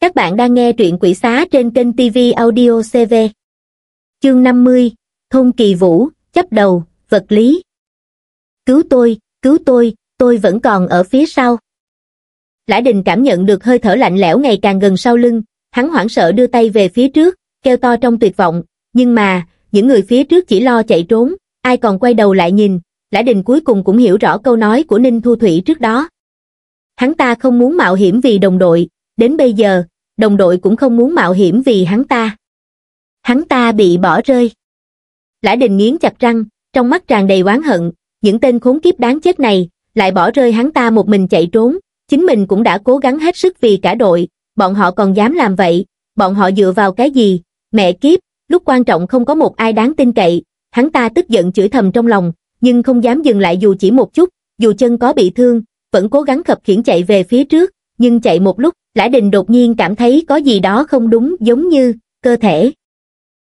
Các bạn đang nghe truyện quỷ xá trên kênh TV Audio CV. Chương 50, Thôn Kỳ Vũ, chấp đầu, vật lý. Cứu tôi, cứu tôi, tôi vẫn còn ở phía sau. Lã Đình cảm nhận được hơi thở lạnh lẽo ngày càng gần sau lưng, hắn hoảng sợ đưa tay về phía trước, kêu to trong tuyệt vọng, nhưng mà, những người phía trước chỉ lo chạy trốn, ai còn quay đầu lại nhìn, Lã Đình cuối cùng cũng hiểu rõ câu nói của Ninh Thu Thủy trước đó. Hắn ta không muốn mạo hiểm vì đồng đội, đến bây giờ, đồng đội cũng không muốn mạo hiểm vì hắn ta. Hắn ta bị bỏ rơi. Lã Đình nghiến chặt răng, trong mắt tràn đầy oán hận, những tên khốn kiếp đáng chết này, lại bỏ rơi hắn ta một mình chạy trốn, chính mình cũng đã cố gắng hết sức vì cả đội, bọn họ còn dám làm vậy, bọn họ dựa vào cái gì, mẹ kiếp, lúc quan trọng không có một ai đáng tin cậy, hắn ta tức giận chửi thầm trong lòng, nhưng không dám dừng lại dù chỉ một chút, dù chân có bị thương, vẫn cố gắng khập khiển chạy về phía trước, nhưng chạy một lúc, Lã Đình đột nhiên cảm thấy có gì đó không đúng giống như cơ thể.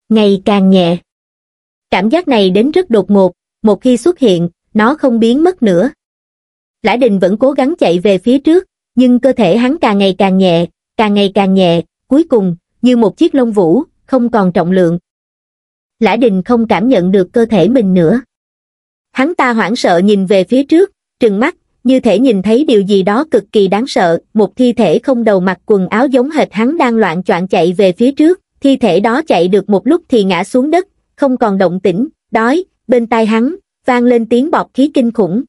Ngày càng nhẹ. Cảm giác này đến rất đột ngột, một khi xuất hiện, nó không biến mất nữa. Lã Đình vẫn cố gắng chạy về phía trước, nhưng cơ thể hắn càng ngày càng nhẹ, càng ngày càng nhẹ, cuối cùng, như một chiếc lông vũ, không còn trọng lượng. Lã Đình không cảm nhận được cơ thể mình nữa. Hắn ta hoảng sợ nhìn về phía trước, trừng mắt, như thể nhìn thấy điều gì đó cực kỳ đáng sợ một thi thể không đầu mặc quần áo giống hệt hắn đang loạn choạng chạy về phía trước thi thể đó chạy được một lúc thì ngã xuống đất không còn động tĩnh đói bên tai hắn vang lên tiếng bọt khí kinh khủng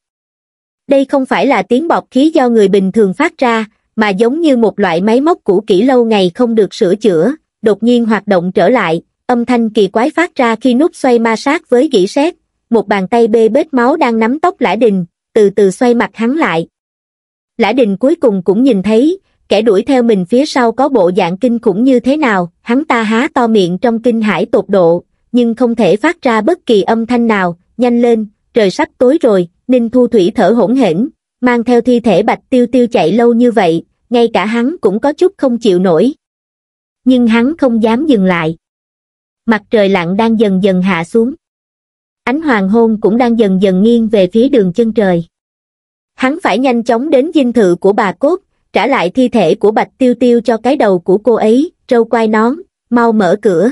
đây không phải là tiếng bọt khí do người bình thường phát ra mà giống như một loại máy móc cũ kỹ lâu ngày không được sửa chữa đột nhiên hoạt động trở lại âm thanh kỳ quái phát ra khi nút xoay ma sát với gỉ sét một bàn tay bê bết máu đang nắm tóc lã đình từ từ xoay mặt hắn lại. Lã Đình cuối cùng cũng nhìn thấy, kẻ đuổi theo mình phía sau có bộ dạng kinh khủng như thế nào, hắn ta há to miệng trong kinh hải tột độ, nhưng không thể phát ra bất kỳ âm thanh nào, nhanh lên, trời sắp tối rồi, Ninh Thu Thủy thở hỗn hển, mang theo thi thể bạch tiêu tiêu chạy lâu như vậy, ngay cả hắn cũng có chút không chịu nổi. Nhưng hắn không dám dừng lại. Mặt trời lặn đang dần dần hạ xuống ánh hoàng hôn cũng đang dần dần nghiêng về phía đường chân trời. Hắn phải nhanh chóng đến dinh thự của bà Cốt, trả lại thi thể của Bạch Tiêu Tiêu cho cái đầu của cô ấy, trâu quai nón, mau mở cửa.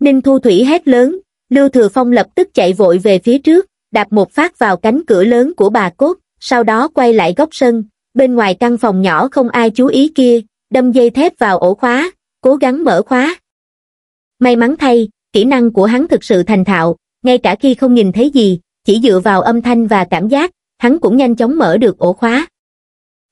Ninh Thu Thủy hét lớn, Lưu Thừa Phong lập tức chạy vội về phía trước, đạp một phát vào cánh cửa lớn của bà Cốt, sau đó quay lại góc sân, bên ngoài căn phòng nhỏ không ai chú ý kia, đâm dây thép vào ổ khóa, cố gắng mở khóa. May mắn thay, kỹ năng của hắn thực sự thành thạo, ngay cả khi không nhìn thấy gì, chỉ dựa vào âm thanh và cảm giác, hắn cũng nhanh chóng mở được ổ khóa.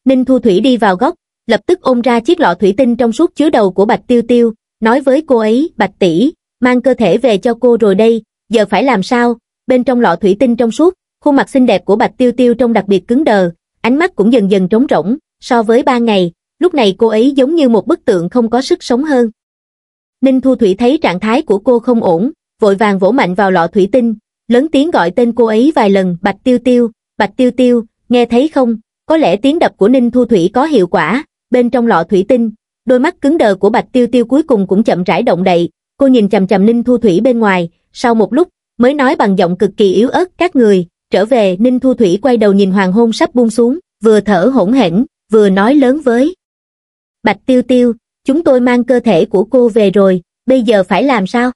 Ninh Thu Thủy đi vào góc, lập tức ôm ra chiếc lọ thủy tinh trong suốt chứa đầu của Bạch Tiêu Tiêu, nói với cô ấy, Bạch tỷ, mang cơ thể về cho cô rồi đây, giờ phải làm sao? Bên trong lọ thủy tinh trong suốt, khuôn mặt xinh đẹp của Bạch Tiêu Tiêu trông đặc biệt cứng đờ, ánh mắt cũng dần dần trống rỗng, so với ba ngày, lúc này cô ấy giống như một bức tượng không có sức sống hơn. Ninh Thu Thủy thấy trạng thái của cô không ổn, vội vàng vỗ mạnh vào lọ thủy tinh, lớn tiếng gọi tên cô ấy vài lần, Bạch Tiêu Tiêu, Bạch Tiêu Tiêu, nghe thấy không, có lẽ tiếng đập của Ninh Thu Thủy có hiệu quả, bên trong lọ thủy tinh, đôi mắt cứng đờ của Bạch Tiêu Tiêu cuối cùng cũng chậm rãi động đậy, cô nhìn chầm chầm Ninh Thu Thủy bên ngoài, sau một lúc, mới nói bằng giọng cực kỳ yếu ớt các người, trở về Ninh Thu Thủy quay đầu nhìn hoàng hôn sắp buông xuống, vừa thở hổn hển, vừa nói lớn với. Bạch Tiêu Tiêu, chúng tôi mang cơ thể của cô về rồi, bây giờ phải làm sao?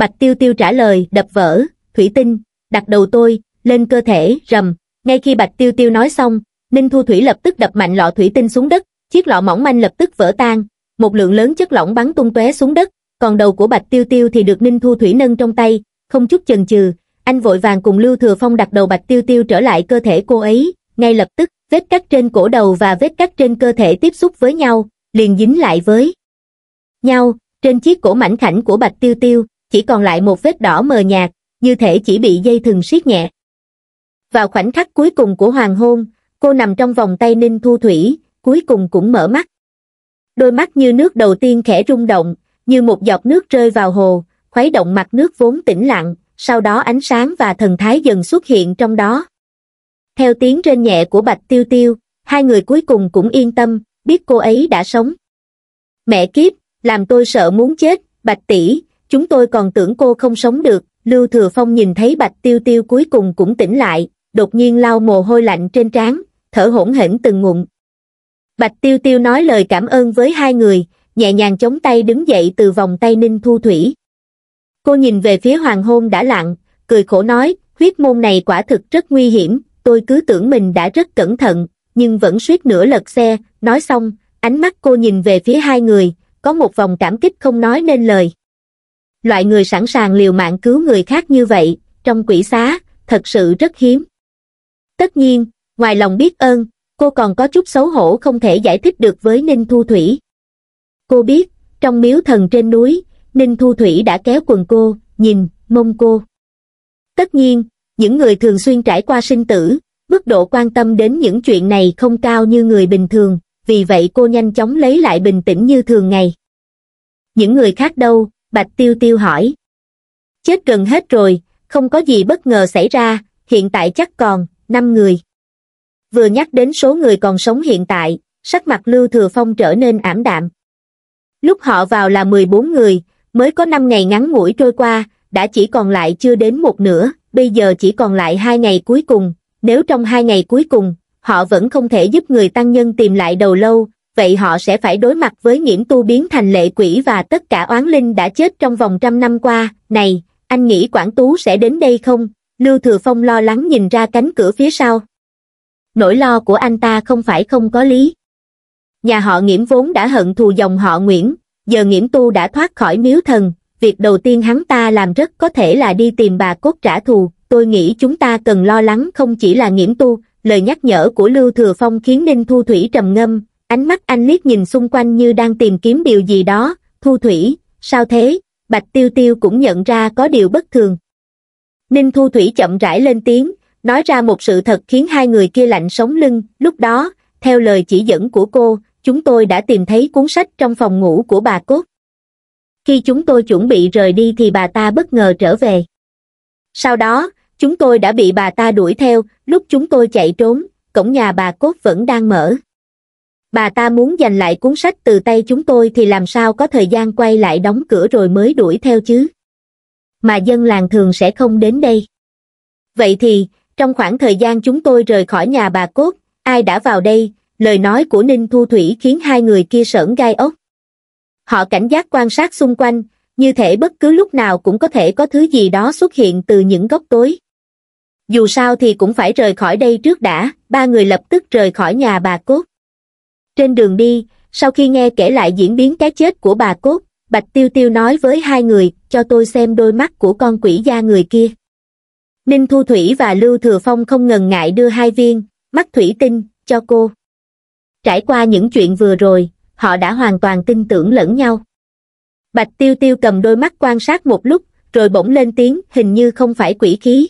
bạch tiêu tiêu trả lời đập vỡ thủy tinh đặt đầu tôi lên cơ thể rầm ngay khi bạch tiêu tiêu nói xong ninh thu thủy lập tức đập mạnh lọ thủy tinh xuống đất chiếc lọ mỏng manh lập tức vỡ tan một lượng lớn chất lỏng bắn tung tóe xuống đất còn đầu của bạch tiêu tiêu thì được ninh thu thủy nâng trong tay không chút chần chừ anh vội vàng cùng lưu thừa phong đặt đầu bạch tiêu tiêu trở lại cơ thể cô ấy ngay lập tức vết cắt trên cổ đầu và vết cắt trên cơ thể tiếp xúc với nhau liền dính lại với nhau trên chiếc cổ mảnh khảnh của bạch tiêu tiêu chỉ còn lại một vết đỏ mờ nhạt, như thể chỉ bị dây thừng siết nhẹ. Vào khoảnh khắc cuối cùng của hoàng hôn, cô nằm trong vòng tay Ninh Thu Thủy, cuối cùng cũng mở mắt. Đôi mắt như nước đầu tiên khẽ rung động, như một giọt nước rơi vào hồ, khuấy động mặt nước vốn tĩnh lặng, sau đó ánh sáng và thần thái dần xuất hiện trong đó. Theo tiếng rên nhẹ của Bạch Tiêu Tiêu, hai người cuối cùng cũng yên tâm, biết cô ấy đã sống. Mẹ kiếp, làm tôi sợ muốn chết, Bạch tỷ, chúng tôi còn tưởng cô không sống được, Lưu Thừa Phong nhìn thấy Bạch Tiêu Tiêu cuối cùng cũng tỉnh lại, đột nhiên lau mồ hôi lạnh trên trán, thở hổn hển từng ngụm. Bạch Tiêu Tiêu nói lời cảm ơn với hai người, nhẹ nhàng chống tay đứng dậy từ vòng tay Ninh Thu Thủy. Cô nhìn về phía hoàng hôn đã lặng, cười khổ nói, huyết môn này quả thực rất nguy hiểm, tôi cứ tưởng mình đã rất cẩn thận, nhưng vẫn suýt nửa lật xe, nói xong, ánh mắt cô nhìn về phía hai người, có một vòng cảm kích không nói nên lời loại người sẵn sàng liều mạng cứu người khác như vậy, trong quỷ xá, thật sự rất hiếm. Tất nhiên, ngoài lòng biết ơn, cô còn có chút xấu hổ không thể giải thích được với Ninh Thu Thủy. Cô biết, trong miếu thần trên núi, Ninh Thu Thủy đã kéo quần cô, nhìn, mông cô. Tất nhiên, những người thường xuyên trải qua sinh tử, mức độ quan tâm đến những chuyện này không cao như người bình thường, vì vậy cô nhanh chóng lấy lại bình tĩnh như thường ngày. Những người khác đâu, bạch tiêu tiêu hỏi chết gần hết rồi không có gì bất ngờ xảy ra hiện tại chắc còn năm người vừa nhắc đến số người còn sống hiện tại sắc mặt lưu thừa phong trở nên ảm đạm lúc họ vào là mười bốn người mới có năm ngày ngắn ngủi trôi qua đã chỉ còn lại chưa đến một nửa bây giờ chỉ còn lại hai ngày cuối cùng nếu trong hai ngày cuối cùng họ vẫn không thể giúp người tăng nhân tìm lại đầu lâu vậy họ sẽ phải đối mặt với nhiễm tu biến thành lệ quỷ và tất cả oán linh đã chết trong vòng trăm năm qua. Này, anh nghĩ quản Tú sẽ đến đây không? Lưu Thừa Phong lo lắng nhìn ra cánh cửa phía sau. Nỗi lo của anh ta không phải không có lý. Nhà họ nghiễm vốn đã hận thù dòng họ Nguyễn, giờ nghiễm tu đã thoát khỏi miếu thần. Việc đầu tiên hắn ta làm rất có thể là đi tìm bà cốt trả thù. Tôi nghĩ chúng ta cần lo lắng không chỉ là nghiễm tu, lời nhắc nhở của Lưu Thừa Phong khiến Ninh Thu Thủy trầm ngâm, ánh mắt anh liếc nhìn xung quanh như đang tìm kiếm điều gì đó thu thủy sao thế bạch tiêu tiêu cũng nhận ra có điều bất thường ninh thu thủy chậm rãi lên tiếng nói ra một sự thật khiến hai người kia lạnh sống lưng lúc đó theo lời chỉ dẫn của cô chúng tôi đã tìm thấy cuốn sách trong phòng ngủ của bà cốt khi chúng tôi chuẩn bị rời đi thì bà ta bất ngờ trở về sau đó chúng tôi đã bị bà ta đuổi theo lúc chúng tôi chạy trốn cổng nhà bà cốt vẫn đang mở bà ta muốn giành lại cuốn sách từ tay chúng tôi thì làm sao có thời gian quay lại đóng cửa rồi mới đuổi theo chứ mà dân làng thường sẽ không đến đây vậy thì trong khoảng thời gian chúng tôi rời khỏi nhà bà cốt ai đã vào đây lời nói của ninh thu thủy khiến hai người kia sởn gai ốc họ cảnh giác quan sát xung quanh như thể bất cứ lúc nào cũng có thể có thứ gì đó xuất hiện từ những góc tối dù sao thì cũng phải rời khỏi đây trước đã ba người lập tức rời khỏi nhà bà cốt trên đường đi sau khi nghe kể lại diễn biến cái chết của bà cốt bạch tiêu tiêu nói với hai người cho tôi xem đôi mắt của con quỷ da người kia ninh thu thủy và lưu thừa phong không ngần ngại đưa hai viên mắt thủy tinh cho cô trải qua những chuyện vừa rồi họ đã hoàn toàn tin tưởng lẫn nhau bạch tiêu tiêu cầm đôi mắt quan sát một lúc rồi bỗng lên tiếng hình như không phải quỷ khí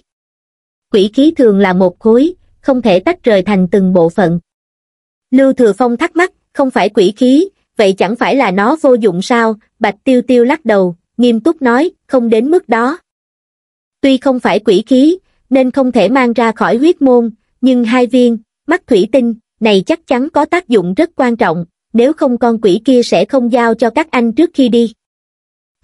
quỷ khí thường là một khối không thể tách rời thành từng bộ phận Lưu Thừa Phong thắc mắc, không phải quỷ khí, vậy chẳng phải là nó vô dụng sao, Bạch Tiêu Tiêu lắc đầu, nghiêm túc nói, không đến mức đó. Tuy không phải quỷ khí, nên không thể mang ra khỏi huyết môn, nhưng hai viên, mắt thủy tinh, này chắc chắn có tác dụng rất quan trọng, nếu không con quỷ kia sẽ không giao cho các anh trước khi đi.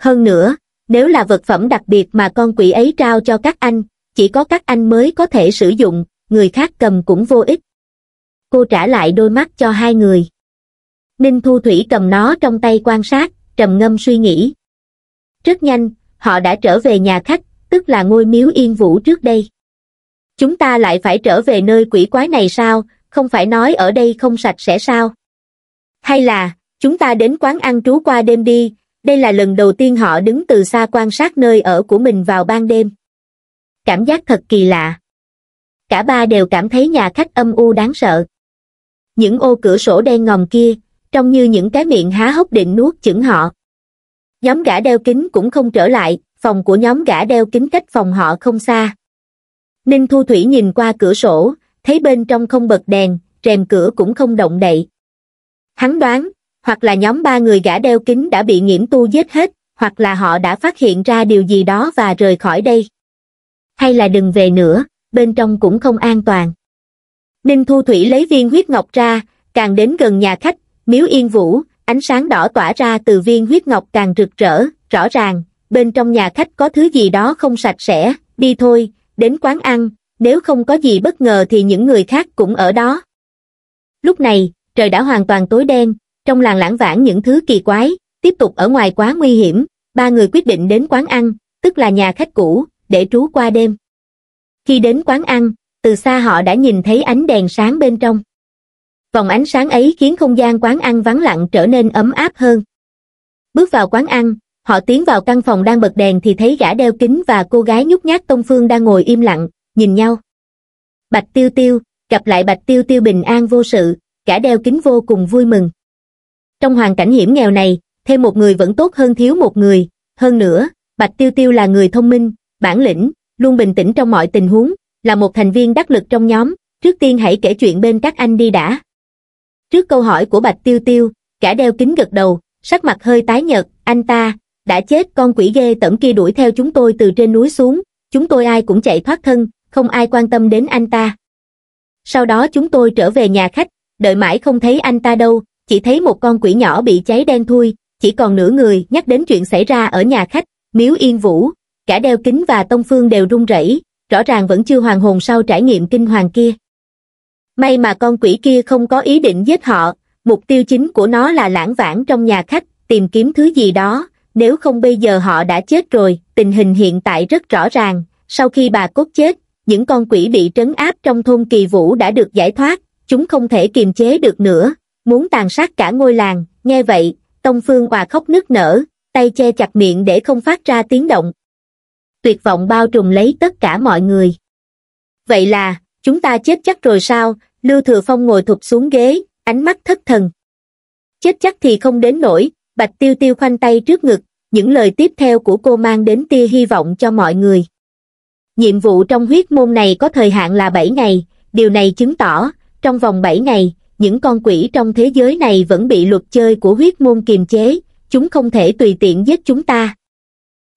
Hơn nữa, nếu là vật phẩm đặc biệt mà con quỷ ấy trao cho các anh, chỉ có các anh mới có thể sử dụng, người khác cầm cũng vô ích cô trả lại đôi mắt cho hai người. Ninh Thu Thủy cầm nó trong tay quan sát, trầm ngâm suy nghĩ. Rất nhanh, họ đã trở về nhà khách, tức là ngôi miếu yên vũ trước đây. Chúng ta lại phải trở về nơi quỷ quái này sao, không phải nói ở đây không sạch sẽ sao? Hay là, chúng ta đến quán ăn trú qua đêm đi, đây là lần đầu tiên họ đứng từ xa quan sát nơi ở của mình vào ban đêm. Cảm giác thật kỳ lạ. Cả ba đều cảm thấy nhà khách âm u đáng sợ những ô cửa sổ đen ngòm kia, trông như những cái miệng há hốc định nuốt chửng họ. Nhóm gã đeo kính cũng không trở lại, phòng của nhóm gã đeo kính cách phòng họ không xa. Ninh Thu Thủy nhìn qua cửa sổ, thấy bên trong không bật đèn, rèm cửa cũng không động đậy. Hắn đoán, hoặc là nhóm ba người gã đeo kính đã bị nhiễm tu giết hết, hoặc là họ đã phát hiện ra điều gì đó và rời khỏi đây. Hay là đừng về nữa, bên trong cũng không an toàn ninh thu thủy lấy viên huyết ngọc ra càng đến gần nhà khách miếu yên vũ ánh sáng đỏ tỏa ra từ viên huyết ngọc càng rực rỡ rõ ràng bên trong nhà khách có thứ gì đó không sạch sẽ đi thôi đến quán ăn nếu không có gì bất ngờ thì những người khác cũng ở đó lúc này trời đã hoàn toàn tối đen trong làng lãng vãng những thứ kỳ quái tiếp tục ở ngoài quá nguy hiểm ba người quyết định đến quán ăn tức là nhà khách cũ để trú qua đêm khi đến quán ăn từ xa họ đã nhìn thấy ánh đèn sáng bên trong. Vòng ánh sáng ấy khiến không gian quán ăn vắng lặng trở nên ấm áp hơn. Bước vào quán ăn, họ tiến vào căn phòng đang bật đèn thì thấy gã đeo kính và cô gái nhút nhát Tông Phương đang ngồi im lặng, nhìn nhau. Bạch Tiêu Tiêu, gặp lại Bạch Tiêu Tiêu bình an vô sự, gã đeo kính vô cùng vui mừng. Trong hoàn cảnh hiểm nghèo này, thêm một người vẫn tốt hơn thiếu một người, hơn nữa, Bạch Tiêu Tiêu là người thông minh, bản lĩnh, luôn bình tĩnh trong mọi tình huống, là một thành viên đắc lực trong nhóm, trước tiên hãy kể chuyện bên các anh đi đã. Trước câu hỏi của Bạch Tiêu Tiêu, cả đeo kính gật đầu, sắc mặt hơi tái nhợt, anh ta, đã chết con quỷ ghê tẩm kia đuổi theo chúng tôi từ trên núi xuống, chúng tôi ai cũng chạy thoát thân, không ai quan tâm đến anh ta. Sau đó chúng tôi trở về nhà khách, đợi mãi không thấy anh ta đâu, chỉ thấy một con quỷ nhỏ bị cháy đen thui, chỉ còn nửa người nhắc đến chuyện xảy ra ở nhà khách, miếu yên vũ, cả đeo kính và tông phương đều run rẩy rõ ràng vẫn chưa hoàn hồn sau trải nghiệm kinh hoàng kia. May mà con quỷ kia không có ý định giết họ, mục tiêu chính của nó là lãng vãng trong nhà khách, tìm kiếm thứ gì đó, nếu không bây giờ họ đã chết rồi, tình hình hiện tại rất rõ ràng, sau khi bà cốt chết, những con quỷ bị trấn áp trong thôn kỳ vũ đã được giải thoát, chúng không thể kiềm chế được nữa, muốn tàn sát cả ngôi làng, nghe vậy, Tông Phương Hòa khóc nức nở, tay che chặt miệng để không phát ra tiếng động, tuyệt vọng bao trùm lấy tất cả mọi người. Vậy là, chúng ta chết chắc rồi sao? Lưu Thừa Phong ngồi thụp xuống ghế, ánh mắt thất thần. Chết chắc thì không đến nổi, Bạch Tiêu Tiêu khoanh tay trước ngực, những lời tiếp theo của cô mang đến tia hy vọng cho mọi người. Nhiệm vụ trong huyết môn này có thời hạn là 7 ngày, điều này chứng tỏ, trong vòng 7 ngày, những con quỷ trong thế giới này vẫn bị luật chơi của huyết môn kiềm chế, chúng không thể tùy tiện giết chúng ta.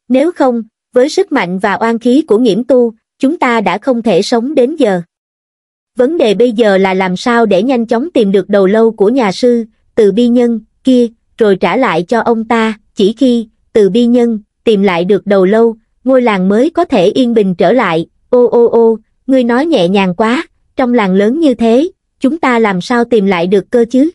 Nếu không, với sức mạnh và oan khí của nghiễm tu, chúng ta đã không thể sống đến giờ. Vấn đề bây giờ là làm sao để nhanh chóng tìm được đầu lâu của nhà sư, từ bi nhân, kia, rồi trả lại cho ông ta, chỉ khi, từ bi nhân, tìm lại được đầu lâu, ngôi làng mới có thể yên bình trở lại, ô ô ô, ngươi nói nhẹ nhàng quá, trong làng lớn như thế, chúng ta làm sao tìm lại được cơ chứ?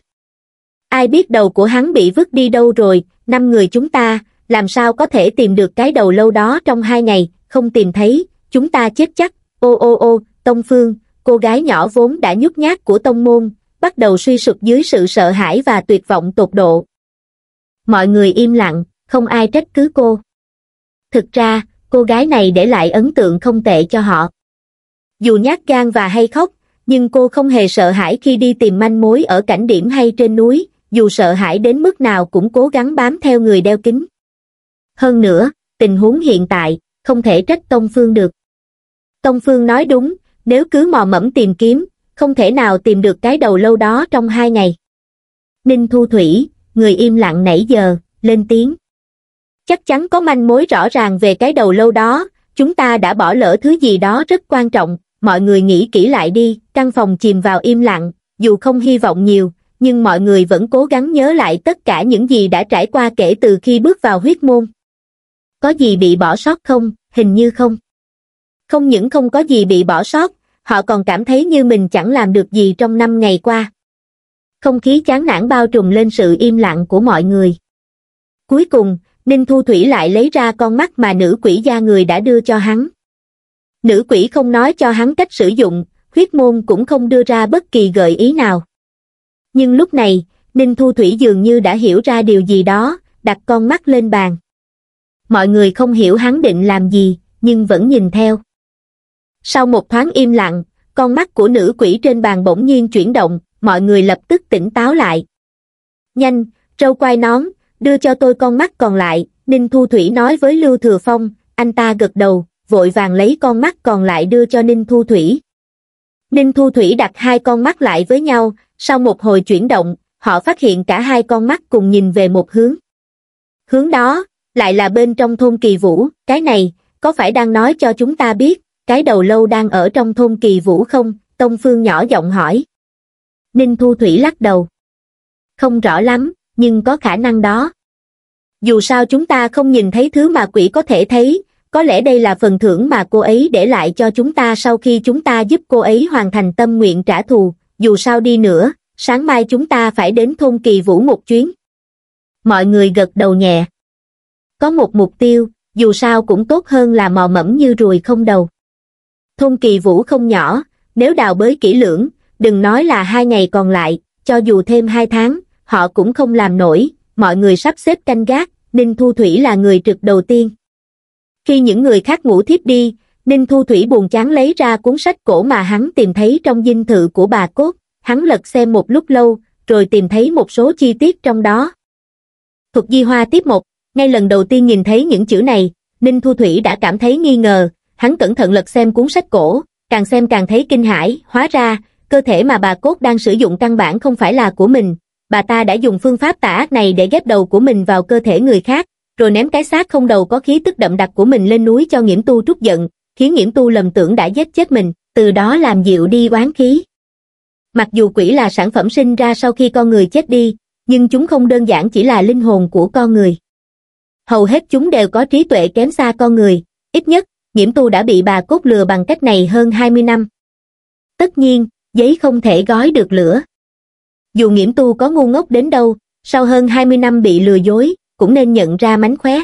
Ai biết đầu của hắn bị vứt đi đâu rồi, năm người chúng ta, làm sao có thể tìm được cái đầu lâu đó trong hai ngày, không tìm thấy, chúng ta chết chắc, ô ô ô, Tông Phương, cô gái nhỏ vốn đã nhút nhát của Tông Môn, bắt đầu suy sụp dưới sự sợ hãi và tuyệt vọng tột độ. Mọi người im lặng, không ai trách cứ cô. Thực ra, cô gái này để lại ấn tượng không tệ cho họ. Dù nhát gan và hay khóc, nhưng cô không hề sợ hãi khi đi tìm manh mối ở cảnh điểm hay trên núi, dù sợ hãi đến mức nào cũng cố gắng bám theo người đeo kính. Hơn nữa, tình huống hiện tại, không thể trách Tông Phương được. Tông Phương nói đúng, nếu cứ mò mẫm tìm kiếm, không thể nào tìm được cái đầu lâu đó trong hai ngày. Ninh Thu Thủy, người im lặng nãy giờ, lên tiếng. Chắc chắn có manh mối rõ ràng về cái đầu lâu đó, chúng ta đã bỏ lỡ thứ gì đó rất quan trọng, mọi người nghĩ kỹ lại đi, căn phòng chìm vào im lặng, dù không hy vọng nhiều, nhưng mọi người vẫn cố gắng nhớ lại tất cả những gì đã trải qua kể từ khi bước vào huyết môn có gì bị bỏ sót không, hình như không. Không những không có gì bị bỏ sót, họ còn cảm thấy như mình chẳng làm được gì trong năm ngày qua. Không khí chán nản bao trùm lên sự im lặng của mọi người. Cuối cùng, Ninh Thu Thủy lại lấy ra con mắt mà nữ quỷ gia người đã đưa cho hắn. Nữ quỷ không nói cho hắn cách sử dụng, huyết môn cũng không đưa ra bất kỳ gợi ý nào. Nhưng lúc này, Ninh Thu Thủy dường như đã hiểu ra điều gì đó, đặt con mắt lên bàn mọi người không hiểu hắn định làm gì, nhưng vẫn nhìn theo. Sau một thoáng im lặng, con mắt của nữ quỷ trên bàn bỗng nhiên chuyển động, mọi người lập tức tỉnh táo lại. Nhanh, trâu quai nón, đưa cho tôi con mắt còn lại, Ninh Thu Thủy nói với Lưu Thừa Phong, anh ta gật đầu, vội vàng lấy con mắt còn lại đưa cho Ninh Thu Thủy. Ninh Thu Thủy đặt hai con mắt lại với nhau, sau một hồi chuyển động, họ phát hiện cả hai con mắt cùng nhìn về một hướng. Hướng đó, lại là bên trong thôn kỳ vũ, cái này, có phải đang nói cho chúng ta biết, cái đầu lâu đang ở trong thôn kỳ vũ không? Tông Phương nhỏ giọng hỏi. Ninh Thu Thủy lắc đầu. Không rõ lắm, nhưng có khả năng đó. Dù sao chúng ta không nhìn thấy thứ mà quỷ có thể thấy, có lẽ đây là phần thưởng mà cô ấy để lại cho chúng ta sau khi chúng ta giúp cô ấy hoàn thành tâm nguyện trả thù, dù sao đi nữa, sáng mai chúng ta phải đến thôn kỳ vũ một chuyến. Mọi người gật đầu nhẹ có một mục tiêu, dù sao cũng tốt hơn là mò mẫm như ruồi không đầu. Thôn kỳ vũ không nhỏ, nếu đào bới kỹ lưỡng, đừng nói là hai ngày còn lại, cho dù thêm hai tháng, họ cũng không làm nổi, mọi người sắp xếp canh gác, Ninh Thu Thủy là người trực đầu tiên. Khi những người khác ngủ thiếp đi, Ninh Thu Thủy buồn chán lấy ra cuốn sách cổ mà hắn tìm thấy trong dinh thự của bà Cốt, hắn lật xem một lúc lâu, rồi tìm thấy một số chi tiết trong đó. Thuật Di Hoa tiếp một ngay lần đầu tiên nhìn thấy những chữ này ninh thu thủy đã cảm thấy nghi ngờ hắn cẩn thận lật xem cuốn sách cổ càng xem càng thấy kinh hãi hóa ra cơ thể mà bà cốt đang sử dụng căn bản không phải là của mình bà ta đã dùng phương pháp tả ác này để ghép đầu của mình vào cơ thể người khác rồi ném cái xác không đầu có khí tức đậm đặc của mình lên núi cho nghiễm tu trút giận khiến nghiễm tu lầm tưởng đã giết chết mình từ đó làm dịu đi oán khí mặc dù quỷ là sản phẩm sinh ra sau khi con người chết đi nhưng chúng không đơn giản chỉ là linh hồn của con người hầu hết chúng đều có trí tuệ kém xa con người ít nhất nhiễm tu đã bị bà cốt lừa bằng cách này hơn 20 năm tất nhiên giấy không thể gói được lửa dù nghiễm tu có ngu ngốc đến đâu sau hơn 20 năm bị lừa dối cũng nên nhận ra mánh khóe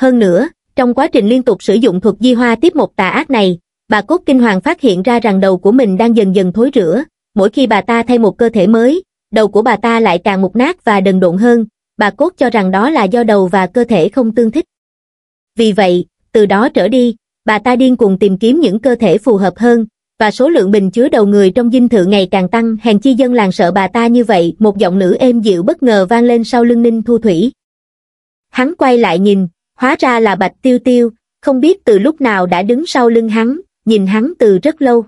hơn nữa trong quá trình liên tục sử dụng thuật di hoa tiếp một tà ác này bà cốt kinh hoàng phát hiện ra rằng đầu của mình đang dần dần thối rữa mỗi khi bà ta thay một cơ thể mới đầu của bà ta lại càng mục nát và đần độn hơn bà Cốt cho rằng đó là do đầu và cơ thể không tương thích. Vì vậy, từ đó trở đi, bà ta điên cuồng tìm kiếm những cơ thể phù hợp hơn, và số lượng bình chứa đầu người trong dinh thự ngày càng tăng, hèn chi dân làng sợ bà ta như vậy, một giọng nữ êm dịu bất ngờ vang lên sau lưng Ninh Thu Thủy. Hắn quay lại nhìn, hóa ra là Bạch Tiêu Tiêu, không biết từ lúc nào đã đứng sau lưng hắn, nhìn hắn từ rất lâu.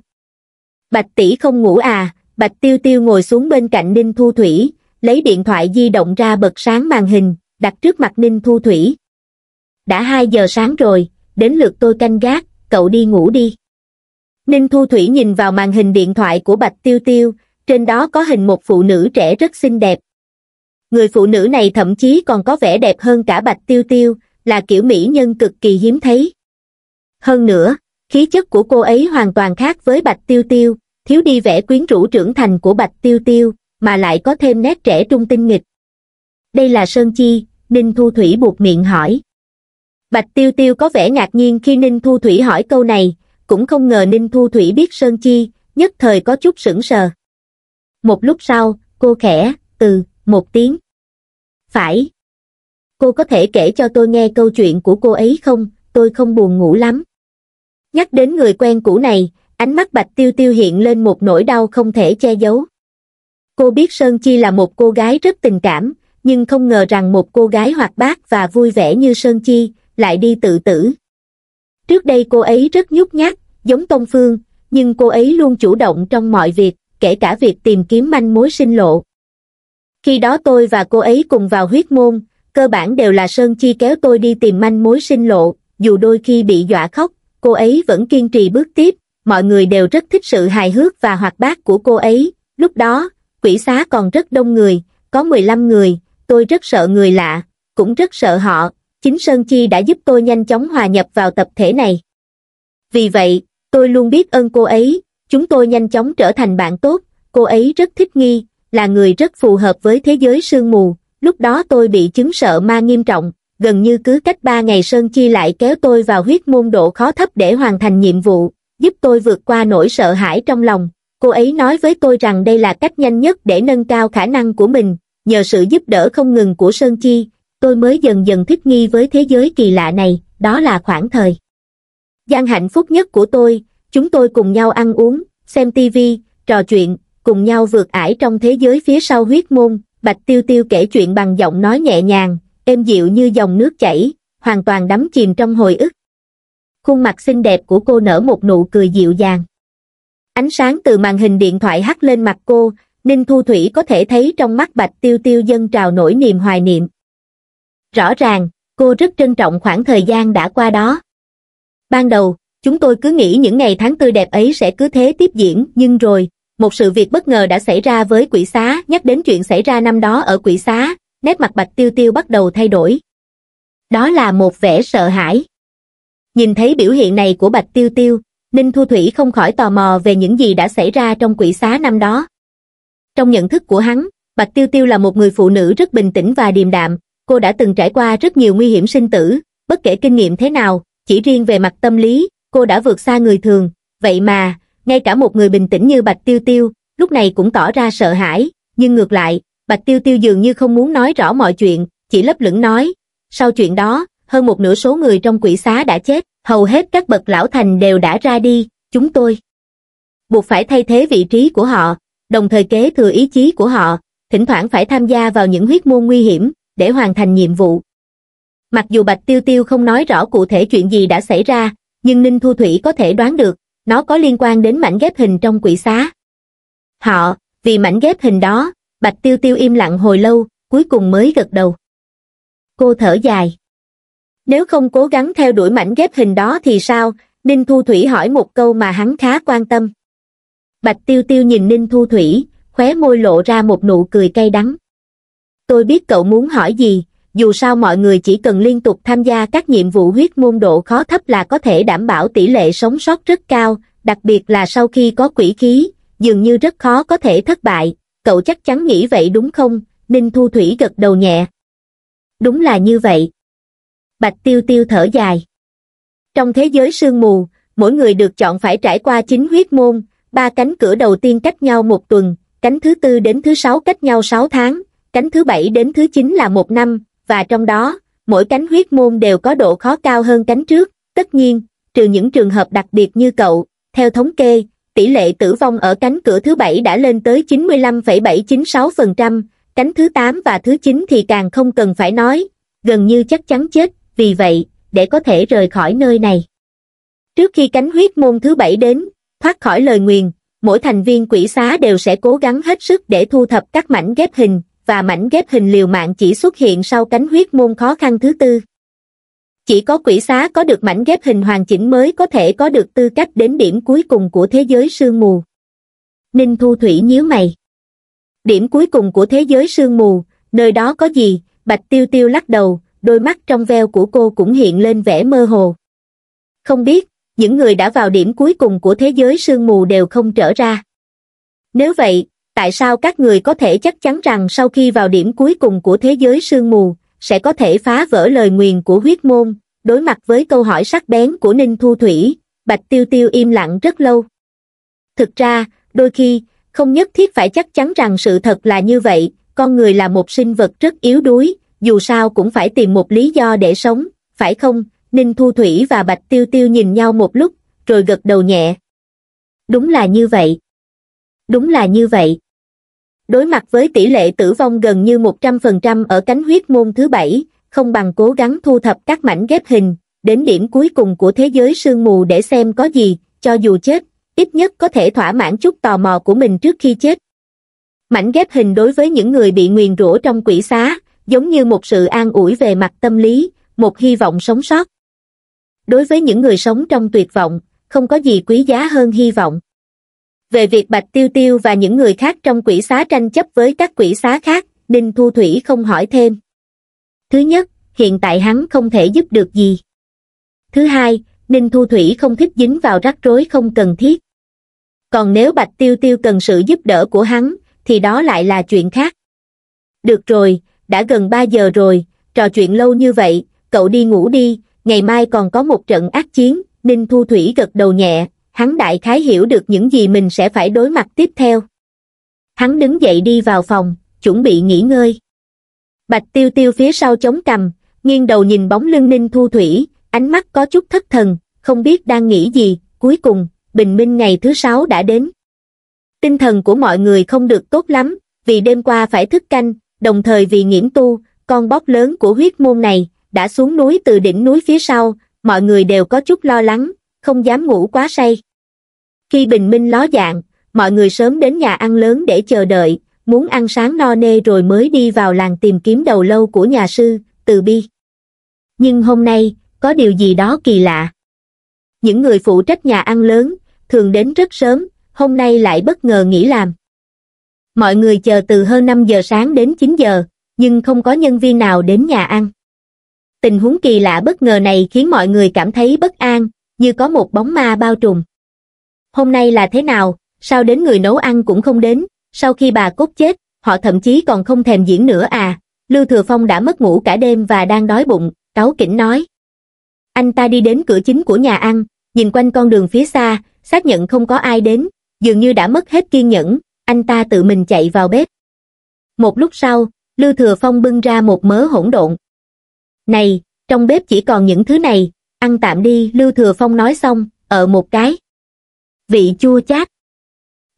Bạch tỷ không ngủ à, Bạch Tiêu Tiêu ngồi xuống bên cạnh Ninh Thu Thủy, lấy điện thoại di động ra bật sáng màn hình, đặt trước mặt Ninh Thu Thủy. Đã 2 giờ sáng rồi, đến lượt tôi canh gác, cậu đi ngủ đi. Ninh Thu Thủy nhìn vào màn hình điện thoại của Bạch Tiêu Tiêu, trên đó có hình một phụ nữ trẻ rất xinh đẹp. Người phụ nữ này thậm chí còn có vẻ đẹp hơn cả Bạch Tiêu Tiêu, là kiểu mỹ nhân cực kỳ hiếm thấy. Hơn nữa, khí chất của cô ấy hoàn toàn khác với Bạch Tiêu Tiêu, thiếu đi vẻ quyến rũ trưởng thành của Bạch Tiêu Tiêu, mà lại có thêm nét trẻ trung tinh nghịch. Đây là Sơn Chi, Ninh Thu Thủy buộc miệng hỏi. Bạch Tiêu Tiêu có vẻ ngạc nhiên khi Ninh Thu Thủy hỏi câu này, cũng không ngờ Ninh Thu Thủy biết Sơn Chi, nhất thời có chút sững sờ. Một lúc sau, cô khẽ, từ, một tiếng. Phải. Cô có thể kể cho tôi nghe câu chuyện của cô ấy không, tôi không buồn ngủ lắm. Nhắc đến người quen cũ này, ánh mắt Bạch Tiêu Tiêu hiện lên một nỗi đau không thể che giấu. Cô biết Sơn Chi là một cô gái rất tình cảm, nhưng không ngờ rằng một cô gái hoạt bát và vui vẻ như Sơn Chi lại đi tự tử. Trước đây cô ấy rất nhút nhát, giống Tông Phương, nhưng cô ấy luôn chủ động trong mọi việc, kể cả việc tìm kiếm manh mối sinh lộ. Khi đó tôi và cô ấy cùng vào huyết môn, cơ bản đều là Sơn Chi kéo tôi đi tìm manh mối sinh lộ, dù đôi khi bị dọa khóc, cô ấy vẫn kiên trì bước tiếp, mọi người đều rất thích sự hài hước và hoạt bát của cô ấy, lúc đó, quỷ xá còn rất đông người, có 15 người, tôi rất sợ người lạ, cũng rất sợ họ, chính Sơn Chi đã giúp tôi nhanh chóng hòa nhập vào tập thể này. Vì vậy, tôi luôn biết ơn cô ấy, chúng tôi nhanh chóng trở thành bạn tốt, cô ấy rất thích nghi, là người rất phù hợp với thế giới sương mù, lúc đó tôi bị chứng sợ ma nghiêm trọng, gần như cứ cách ba ngày Sơn Chi lại kéo tôi vào huyết môn độ khó thấp để hoàn thành nhiệm vụ, giúp tôi vượt qua nỗi sợ hãi trong lòng, cô ấy nói với tôi rằng đây là cách nhanh nhất để nâng cao khả năng của mình, nhờ sự giúp đỡ không ngừng của Sơn Chi, tôi mới dần dần thích nghi với thế giới kỳ lạ này, đó là khoảng thời. Gian hạnh phúc nhất của tôi, chúng tôi cùng nhau ăn uống, xem TV, trò chuyện, cùng nhau vượt ải trong thế giới phía sau huyết môn, Bạch Tiêu Tiêu kể chuyện bằng giọng nói nhẹ nhàng, êm dịu như dòng nước chảy, hoàn toàn đắm chìm trong hồi ức. Khuôn mặt xinh đẹp của cô nở một nụ cười dịu dàng. Ánh sáng từ màn hình điện thoại hắt lên mặt cô, Ninh Thu Thủy có thể thấy trong mắt Bạch Tiêu Tiêu dâng trào nổi niềm hoài niệm. Rõ ràng, cô rất trân trọng khoảng thời gian đã qua đó. Ban đầu, chúng tôi cứ nghĩ những ngày tháng tươi đẹp ấy sẽ cứ thế tiếp diễn, nhưng rồi, một sự việc bất ngờ đã xảy ra với quỷ xá, nhắc đến chuyện xảy ra năm đó ở quỷ xá, nét mặt Bạch Tiêu Tiêu bắt đầu thay đổi. Đó là một vẻ sợ hãi. Nhìn thấy biểu hiện này của Bạch Tiêu Tiêu, Ninh Thu Thủy không khỏi tò mò về những gì đã xảy ra trong quỷ xá năm đó. Trong nhận thức của hắn, Bạch Tiêu Tiêu là một người phụ nữ rất bình tĩnh và điềm đạm, cô đã từng trải qua rất nhiều nguy hiểm sinh tử, bất kể kinh nghiệm thế nào, chỉ riêng về mặt tâm lý, cô đã vượt xa người thường, vậy mà, ngay cả một người bình tĩnh như Bạch Tiêu Tiêu, lúc này cũng tỏ ra sợ hãi, nhưng ngược lại, Bạch Tiêu Tiêu dường như không muốn nói rõ mọi chuyện, chỉ lấp lửng nói, sau chuyện đó, hơn một nửa số người trong quỷ xá đã chết hầu hết các bậc lão thành đều đã ra đi, chúng tôi buộc phải thay thế vị trí của họ, đồng thời kế thừa ý chí của họ, thỉnh thoảng phải tham gia vào những huyết môn nguy hiểm để hoàn thành nhiệm vụ. Mặc dù Bạch Tiêu Tiêu không nói rõ cụ thể chuyện gì đã xảy ra, nhưng Ninh Thu Thủy có thể đoán được, nó có liên quan đến mảnh ghép hình trong quỷ xá. Họ, vì mảnh ghép hình đó, Bạch Tiêu Tiêu im lặng hồi lâu, cuối cùng mới gật đầu. Cô thở dài. Nếu không cố gắng theo đuổi mảnh ghép hình đó thì sao? Ninh Thu Thủy hỏi một câu mà hắn khá quan tâm. Bạch Tiêu Tiêu nhìn Ninh Thu Thủy, khóe môi lộ ra một nụ cười cay đắng. Tôi biết cậu muốn hỏi gì, dù sao mọi người chỉ cần liên tục tham gia các nhiệm vụ huyết môn độ khó thấp là có thể đảm bảo tỷ lệ sống sót rất cao, đặc biệt là sau khi có quỷ khí, dường như rất khó có thể thất bại, cậu chắc chắn nghĩ vậy đúng không? Ninh Thu Thủy gật đầu nhẹ. Đúng là như vậy bạch tiêu tiêu thở dài. Trong thế giới sương mù, mỗi người được chọn phải trải qua chính huyết môn, ba cánh cửa đầu tiên cách nhau một tuần, cánh thứ tư đến thứ sáu cách nhau sáu tháng, cánh thứ bảy đến thứ chín là một năm, và trong đó, mỗi cánh huyết môn đều có độ khó cao hơn cánh trước. Tất nhiên, trừ những trường hợp đặc biệt như cậu, theo thống kê, tỷ lệ tử vong ở cánh cửa thứ bảy đã lên tới 95,796%, cánh thứ tám và thứ chín thì càng không cần phải nói, gần như chắc chắn chết vì vậy, để có thể rời khỏi nơi này. Trước khi cánh huyết môn thứ bảy đến, thoát khỏi lời nguyền, mỗi thành viên quỷ xá đều sẽ cố gắng hết sức để thu thập các mảnh ghép hình, và mảnh ghép hình liều mạng chỉ xuất hiện sau cánh huyết môn khó khăn thứ tư. Chỉ có quỷ xá có được mảnh ghép hình hoàn chỉnh mới có thể có được tư cách đến điểm cuối cùng của thế giới sương mù. Ninh Thu Thủy nhíu mày. Điểm cuối cùng của thế giới sương mù, nơi đó có gì? Bạch Tiêu Tiêu lắc đầu, đôi mắt trong veo của cô cũng hiện lên vẻ mơ hồ. Không biết, những người đã vào điểm cuối cùng của thế giới sương mù đều không trở ra. Nếu vậy, tại sao các người có thể chắc chắn rằng sau khi vào điểm cuối cùng của thế giới sương mù, sẽ có thể phá vỡ lời nguyền của huyết môn, đối mặt với câu hỏi sắc bén của Ninh Thu Thủy, Bạch Tiêu Tiêu im lặng rất lâu. Thực ra, đôi khi, không nhất thiết phải chắc chắn rằng sự thật là như vậy, con người là một sinh vật rất yếu đuối, dù sao cũng phải tìm một lý do để sống, phải không? Ninh Thu Thủy và Bạch Tiêu Tiêu nhìn nhau một lúc, rồi gật đầu nhẹ. Đúng là như vậy. Đúng là như vậy. Đối mặt với tỷ lệ tử vong gần như 100% ở cánh huyết môn thứ bảy, không bằng cố gắng thu thập các mảnh ghép hình, đến điểm cuối cùng của thế giới sương mù để xem có gì, cho dù chết, ít nhất có thể thỏa mãn chút tò mò của mình trước khi chết. Mảnh ghép hình đối với những người bị nguyền rủa trong quỷ xá, giống như một sự an ủi về mặt tâm lý, một hy vọng sống sót. Đối với những người sống trong tuyệt vọng, không có gì quý giá hơn hy vọng. Về việc Bạch Tiêu Tiêu và những người khác trong quỷ xá tranh chấp với các quỷ xá khác, Ninh Thu Thủy không hỏi thêm. Thứ nhất, hiện tại hắn không thể giúp được gì. Thứ hai, Ninh Thu Thủy không thích dính vào rắc rối không cần thiết. Còn nếu Bạch Tiêu Tiêu cần sự giúp đỡ của hắn, thì đó lại là chuyện khác. Được rồi, đã gần 3 giờ rồi, trò chuyện lâu như vậy, cậu đi ngủ đi, ngày mai còn có một trận ác chiến, Ninh Thu Thủy gật đầu nhẹ, hắn đại khái hiểu được những gì mình sẽ phải đối mặt tiếp theo. Hắn đứng dậy đi vào phòng, chuẩn bị nghỉ ngơi. Bạch Tiêu Tiêu phía sau chống cằm, nghiêng đầu nhìn bóng lưng Ninh Thu Thủy, ánh mắt có chút thất thần, không biết đang nghĩ gì, cuối cùng, bình minh ngày thứ sáu đã đến. Tinh thần của mọi người không được tốt lắm, vì đêm qua phải thức canh, đồng thời vì nghiễm tu, con bóc lớn của huyết môn này, đã xuống núi từ đỉnh núi phía sau, mọi người đều có chút lo lắng, không dám ngủ quá say. Khi bình minh ló dạng, mọi người sớm đến nhà ăn lớn để chờ đợi, muốn ăn sáng no nê rồi mới đi vào làng tìm kiếm đầu lâu của nhà sư, từ bi. Nhưng hôm nay, có điều gì đó kỳ lạ. Những người phụ trách nhà ăn lớn, thường đến rất sớm, hôm nay lại bất ngờ nghỉ làm mọi người chờ từ hơn 5 giờ sáng đến 9 giờ, nhưng không có nhân viên nào đến nhà ăn. Tình huống kỳ lạ bất ngờ này khiến mọi người cảm thấy bất an, như có một bóng ma bao trùm. Hôm nay là thế nào, sao đến người nấu ăn cũng không đến, sau khi bà cốt chết, họ thậm chí còn không thèm diễn nữa à. Lưu Thừa Phong đã mất ngủ cả đêm và đang đói bụng, Cáo kỉnh nói. Anh ta đi đến cửa chính của nhà ăn, nhìn quanh con đường phía xa, xác nhận không có ai đến, dường như đã mất hết kiên nhẫn, anh ta tự mình chạy vào bếp. Một lúc sau, Lưu Thừa Phong bưng ra một mớ hỗn độn. Này, trong bếp chỉ còn những thứ này, ăn tạm đi Lưu Thừa Phong nói xong, ở ờ một cái. Vị chua chát.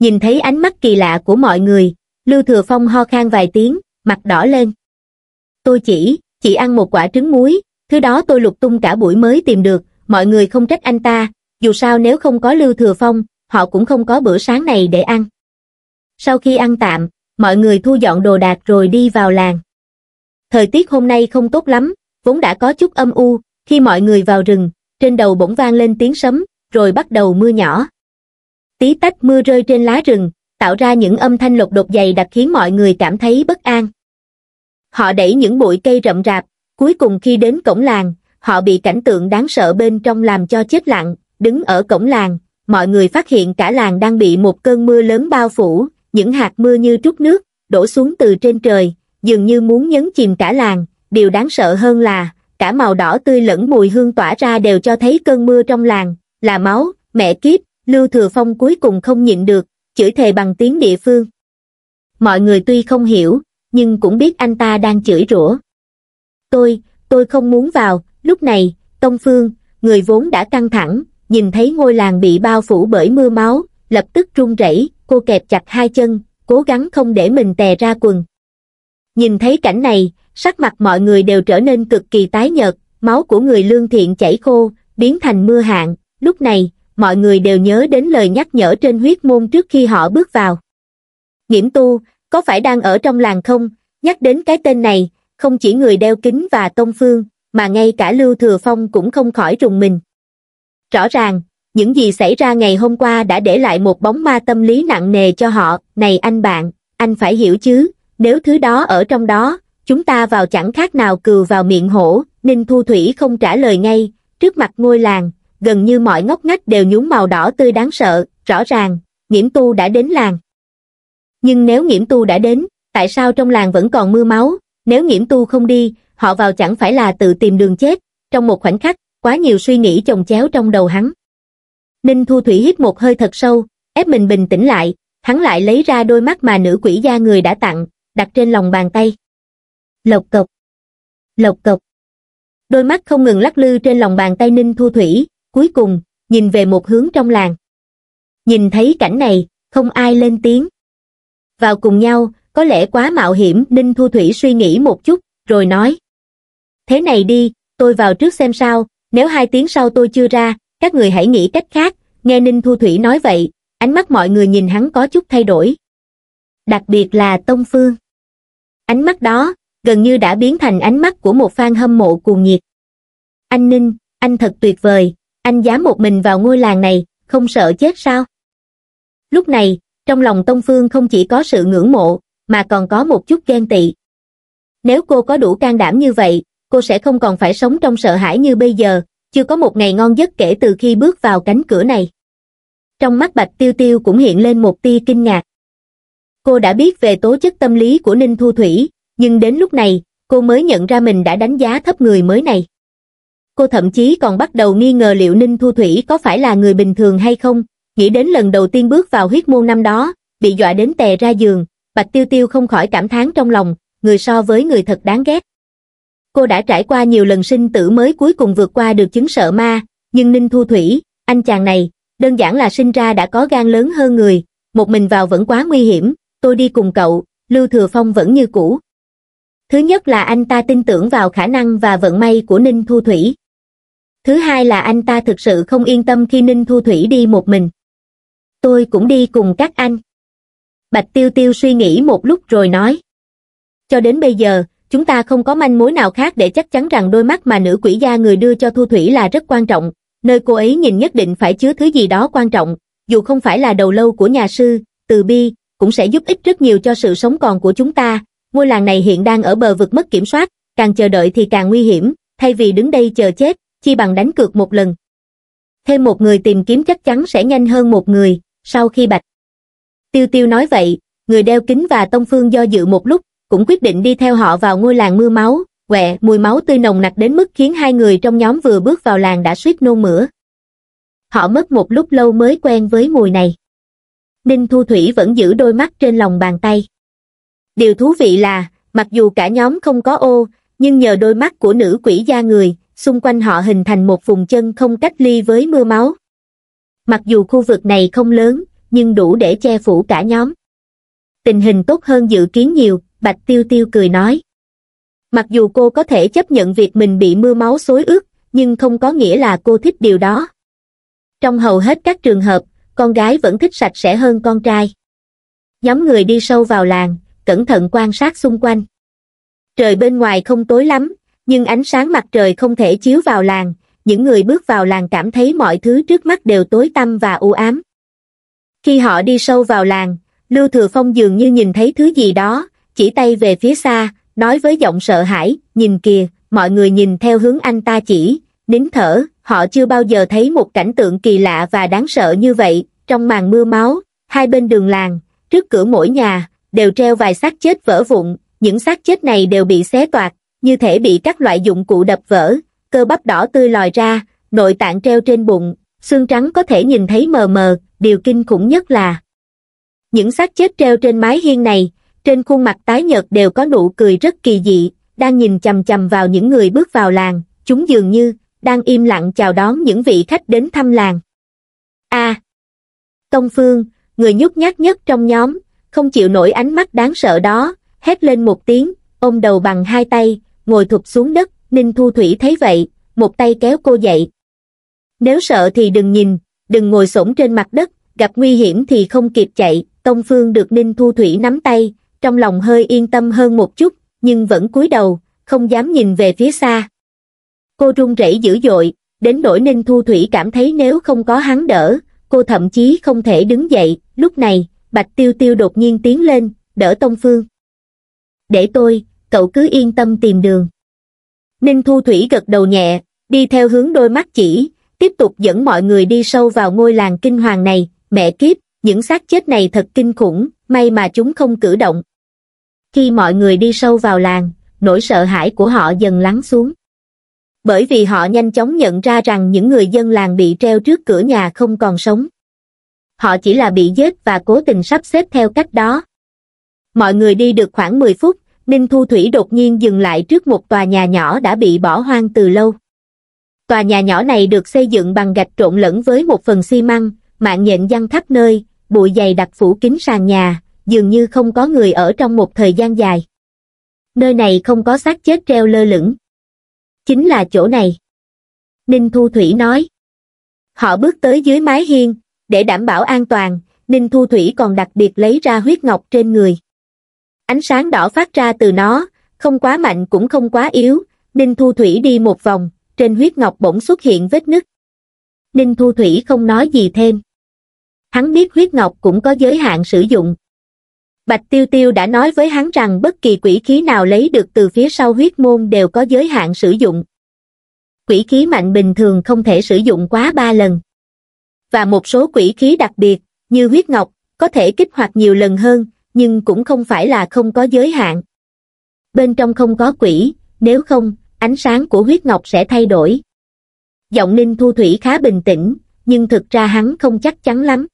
Nhìn thấy ánh mắt kỳ lạ của mọi người, Lưu Thừa Phong ho khan vài tiếng, mặt đỏ lên. Tôi chỉ, chỉ ăn một quả trứng muối, thứ đó tôi lục tung cả buổi mới tìm được, mọi người không trách anh ta, dù sao nếu không có Lưu Thừa Phong, họ cũng không có bữa sáng này để ăn sau khi ăn tạm, mọi người thu dọn đồ đạc rồi đi vào làng. Thời tiết hôm nay không tốt lắm, vốn đã có chút âm u, khi mọi người vào rừng, trên đầu bỗng vang lên tiếng sấm, rồi bắt đầu mưa nhỏ. Tí tách mưa rơi trên lá rừng, tạo ra những âm thanh lột đột dày đặc khiến mọi người cảm thấy bất an. Họ đẩy những bụi cây rậm rạp, cuối cùng khi đến cổng làng, họ bị cảnh tượng đáng sợ bên trong làm cho chết lặng, đứng ở cổng làng, mọi người phát hiện cả làng đang bị một cơn mưa lớn bao phủ, những hạt mưa như trút nước, đổ xuống từ trên trời, dường như muốn nhấn chìm cả làng, điều đáng sợ hơn là, cả màu đỏ tươi lẫn mùi hương tỏa ra đều cho thấy cơn mưa trong làng, là máu, mẹ kiếp, Lưu Thừa Phong cuối cùng không nhịn được, chửi thề bằng tiếng địa phương. Mọi người tuy không hiểu, nhưng cũng biết anh ta đang chửi rủa. Tôi, tôi không muốn vào, lúc này, Tông Phương, người vốn đã căng thẳng, nhìn thấy ngôi làng bị bao phủ bởi mưa máu, lập tức run rẩy cô kẹp chặt hai chân cố gắng không để mình tè ra quần nhìn thấy cảnh này sắc mặt mọi người đều trở nên cực kỳ tái nhợt máu của người lương thiện chảy khô biến thành mưa hạn lúc này mọi người đều nhớ đến lời nhắc nhở trên huyết môn trước khi họ bước vào nghiễm tu có phải đang ở trong làng không nhắc đến cái tên này không chỉ người đeo kính và tông phương mà ngay cả lưu thừa phong cũng không khỏi rùng mình rõ ràng những gì xảy ra ngày hôm qua đã để lại một bóng ma tâm lý nặng nề cho họ này anh bạn anh phải hiểu chứ nếu thứ đó ở trong đó chúng ta vào chẳng khác nào cừu vào miệng hổ ninh thu thủy không trả lời ngay trước mặt ngôi làng gần như mọi ngóc ngách đều nhúng màu đỏ tươi đáng sợ rõ ràng nghiễm tu đã đến làng nhưng nếu nghiễm tu đã đến tại sao trong làng vẫn còn mưa máu nếu nghiễm tu không đi họ vào chẳng phải là tự tìm đường chết trong một khoảnh khắc quá nhiều suy nghĩ chồng chéo trong đầu hắn Ninh Thu Thủy hít một hơi thật sâu, ép mình bình tĩnh lại, hắn lại lấy ra đôi mắt mà nữ quỷ gia người đã tặng, đặt trên lòng bàn tay. Lộc cộc. Lộc cộc. Đôi mắt không ngừng lắc lư trên lòng bàn tay Ninh Thu Thủy, cuối cùng, nhìn về một hướng trong làng. Nhìn thấy cảnh này, không ai lên tiếng. Vào cùng nhau, có lẽ quá mạo hiểm Ninh Thu Thủy suy nghĩ một chút, rồi nói. Thế này đi, tôi vào trước xem sao, nếu hai tiếng sau tôi chưa ra, các người hãy nghĩ cách khác, nghe Ninh Thu Thủy nói vậy, ánh mắt mọi người nhìn hắn có chút thay đổi. Đặc biệt là Tông Phương. Ánh mắt đó, gần như đã biến thành ánh mắt của một fan hâm mộ cuồng nhiệt. Anh Ninh, anh thật tuyệt vời, anh dám một mình vào ngôi làng này, không sợ chết sao? Lúc này, trong lòng Tông Phương không chỉ có sự ngưỡng mộ, mà còn có một chút ghen tị. Nếu cô có đủ can đảm như vậy, cô sẽ không còn phải sống trong sợ hãi như bây giờ, chưa có một ngày ngon giấc kể từ khi bước vào cánh cửa này. Trong mắt Bạch Tiêu Tiêu cũng hiện lên một tia kinh ngạc. Cô đã biết về tố chất tâm lý của Ninh Thu Thủy, nhưng đến lúc này, cô mới nhận ra mình đã đánh giá thấp người mới này. Cô thậm chí còn bắt đầu nghi ngờ liệu Ninh Thu Thủy có phải là người bình thường hay không, nghĩ đến lần đầu tiên bước vào huyết môn năm đó, bị dọa đến tè ra giường, Bạch Tiêu Tiêu không khỏi cảm thán trong lòng, người so với người thật đáng ghét cô đã trải qua nhiều lần sinh tử mới cuối cùng vượt qua được chứng sợ ma, nhưng Ninh Thu Thủy, anh chàng này, đơn giản là sinh ra đã có gan lớn hơn người, một mình vào vẫn quá nguy hiểm, tôi đi cùng cậu, Lưu Thừa Phong vẫn như cũ. Thứ nhất là anh ta tin tưởng vào khả năng và vận may của Ninh Thu Thủy. Thứ hai là anh ta thực sự không yên tâm khi Ninh Thu Thủy đi một mình. Tôi cũng đi cùng các anh. Bạch Tiêu Tiêu suy nghĩ một lúc rồi nói. Cho đến bây giờ, chúng ta không có manh mối nào khác để chắc chắn rằng đôi mắt mà nữ quỷ gia người đưa cho Thu Thủy là rất quan trọng, nơi cô ấy nhìn nhất định phải chứa thứ gì đó quan trọng, dù không phải là đầu lâu của nhà sư, từ bi, cũng sẽ giúp ích rất nhiều cho sự sống còn của chúng ta. Ngôi làng này hiện đang ở bờ vực mất kiểm soát, càng chờ đợi thì càng nguy hiểm, thay vì đứng đây chờ chết, chi bằng đánh cược một lần. Thêm một người tìm kiếm chắc chắn sẽ nhanh hơn một người, sau khi bạch. Tiêu tiêu nói vậy, người đeo kính và tông phương do dự một lúc, cũng quyết định đi theo họ vào ngôi làng mưa máu, quẹ, mùi máu tươi nồng nặc đến mức khiến hai người trong nhóm vừa bước vào làng đã suýt nôn mửa. Họ mất một lúc lâu mới quen với mùi này. Ninh Thu Thủy vẫn giữ đôi mắt trên lòng bàn tay. Điều thú vị là, mặc dù cả nhóm không có ô, nhưng nhờ đôi mắt của nữ quỷ da người, xung quanh họ hình thành một vùng chân không cách ly với mưa máu. Mặc dù khu vực này không lớn, nhưng đủ để che phủ cả nhóm. Tình hình tốt hơn dự kiến nhiều, bạch tiêu tiêu cười nói. Mặc dù cô có thể chấp nhận việc mình bị mưa máu xối ướt, nhưng không có nghĩa là cô thích điều đó. Trong hầu hết các trường hợp, con gái vẫn thích sạch sẽ hơn con trai. Nhóm người đi sâu vào làng, cẩn thận quan sát xung quanh. Trời bên ngoài không tối lắm, nhưng ánh sáng mặt trời không thể chiếu vào làng, những người bước vào làng cảm thấy mọi thứ trước mắt đều tối tăm và u ám. Khi họ đi sâu vào làng, Lưu Thừa Phong dường như nhìn thấy thứ gì đó, chỉ tay về phía xa nói với giọng sợ hãi nhìn kìa mọi người nhìn theo hướng anh ta chỉ nín thở họ chưa bao giờ thấy một cảnh tượng kỳ lạ và đáng sợ như vậy trong màn mưa máu hai bên đường làng trước cửa mỗi nhà đều treo vài xác chết vỡ vụn những xác chết này đều bị xé toạc như thể bị các loại dụng cụ đập vỡ cơ bắp đỏ tươi lòi ra nội tạng treo trên bụng xương trắng có thể nhìn thấy mờ mờ điều kinh khủng nhất là những xác chết treo trên mái hiên này trên khuôn mặt tái nhợt đều có nụ cười rất kỳ dị đang nhìn chầm chầm vào những người bước vào làng chúng dường như đang im lặng chào đón những vị khách đến thăm làng a à, tông phương người nhút nhát nhất trong nhóm không chịu nổi ánh mắt đáng sợ đó hét lên một tiếng ôm đầu bằng hai tay ngồi thụp xuống đất ninh thu thủy thấy vậy một tay kéo cô dậy nếu sợ thì đừng nhìn đừng ngồi xổm trên mặt đất gặp nguy hiểm thì không kịp chạy tông phương được ninh thu thủy nắm tay trong lòng hơi yên tâm hơn một chút, nhưng vẫn cúi đầu, không dám nhìn về phía xa. Cô run rẩy dữ dội, đến nỗi Ninh Thu Thủy cảm thấy nếu không có hắn đỡ, cô thậm chí không thể đứng dậy, lúc này, Bạch Tiêu Tiêu đột nhiên tiến lên, đỡ Tông Phương. Để tôi, cậu cứ yên tâm tìm đường. Ninh Thu Thủy gật đầu nhẹ, đi theo hướng đôi mắt chỉ, tiếp tục dẫn mọi người đi sâu vào ngôi làng kinh hoàng này, mẹ kiếp, những xác chết này thật kinh khủng, may mà chúng không cử động khi mọi người đi sâu vào làng nỗi sợ hãi của họ dần lắng xuống bởi vì họ nhanh chóng nhận ra rằng những người dân làng bị treo trước cửa nhà không còn sống họ chỉ là bị giết và cố tình sắp xếp theo cách đó mọi người đi được khoảng mười phút ninh thu thủy đột nhiên dừng lại trước một tòa nhà nhỏ đã bị bỏ hoang từ lâu tòa nhà nhỏ này được xây dựng bằng gạch trộn lẫn với một phần xi măng mạng nhện văng khắp nơi bụi dày đặc phủ kín sàn nhà dường như không có người ở trong một thời gian dài. Nơi này không có xác chết treo lơ lửng. Chính là chỗ này. Ninh Thu Thủy nói. Họ bước tới dưới mái hiên, để đảm bảo an toàn, Ninh Thu Thủy còn đặc biệt lấy ra huyết ngọc trên người. Ánh sáng đỏ phát ra từ nó, không quá mạnh cũng không quá yếu, Ninh Thu Thủy đi một vòng, trên huyết ngọc bỗng xuất hiện vết nứt. Ninh Thu Thủy không nói gì thêm. Hắn biết huyết ngọc cũng có giới hạn sử dụng, bạch tiêu tiêu đã nói với hắn rằng bất kỳ quỷ khí nào lấy được từ phía sau huyết môn đều có giới hạn sử dụng quỷ khí mạnh bình thường không thể sử dụng quá ba lần và một số quỷ khí đặc biệt như huyết ngọc có thể kích hoạt nhiều lần hơn nhưng cũng không phải là không có giới hạn bên trong không có quỷ nếu không ánh sáng của huyết ngọc sẽ thay đổi giọng ninh thu thủy khá bình tĩnh nhưng thực ra hắn không chắc chắn lắm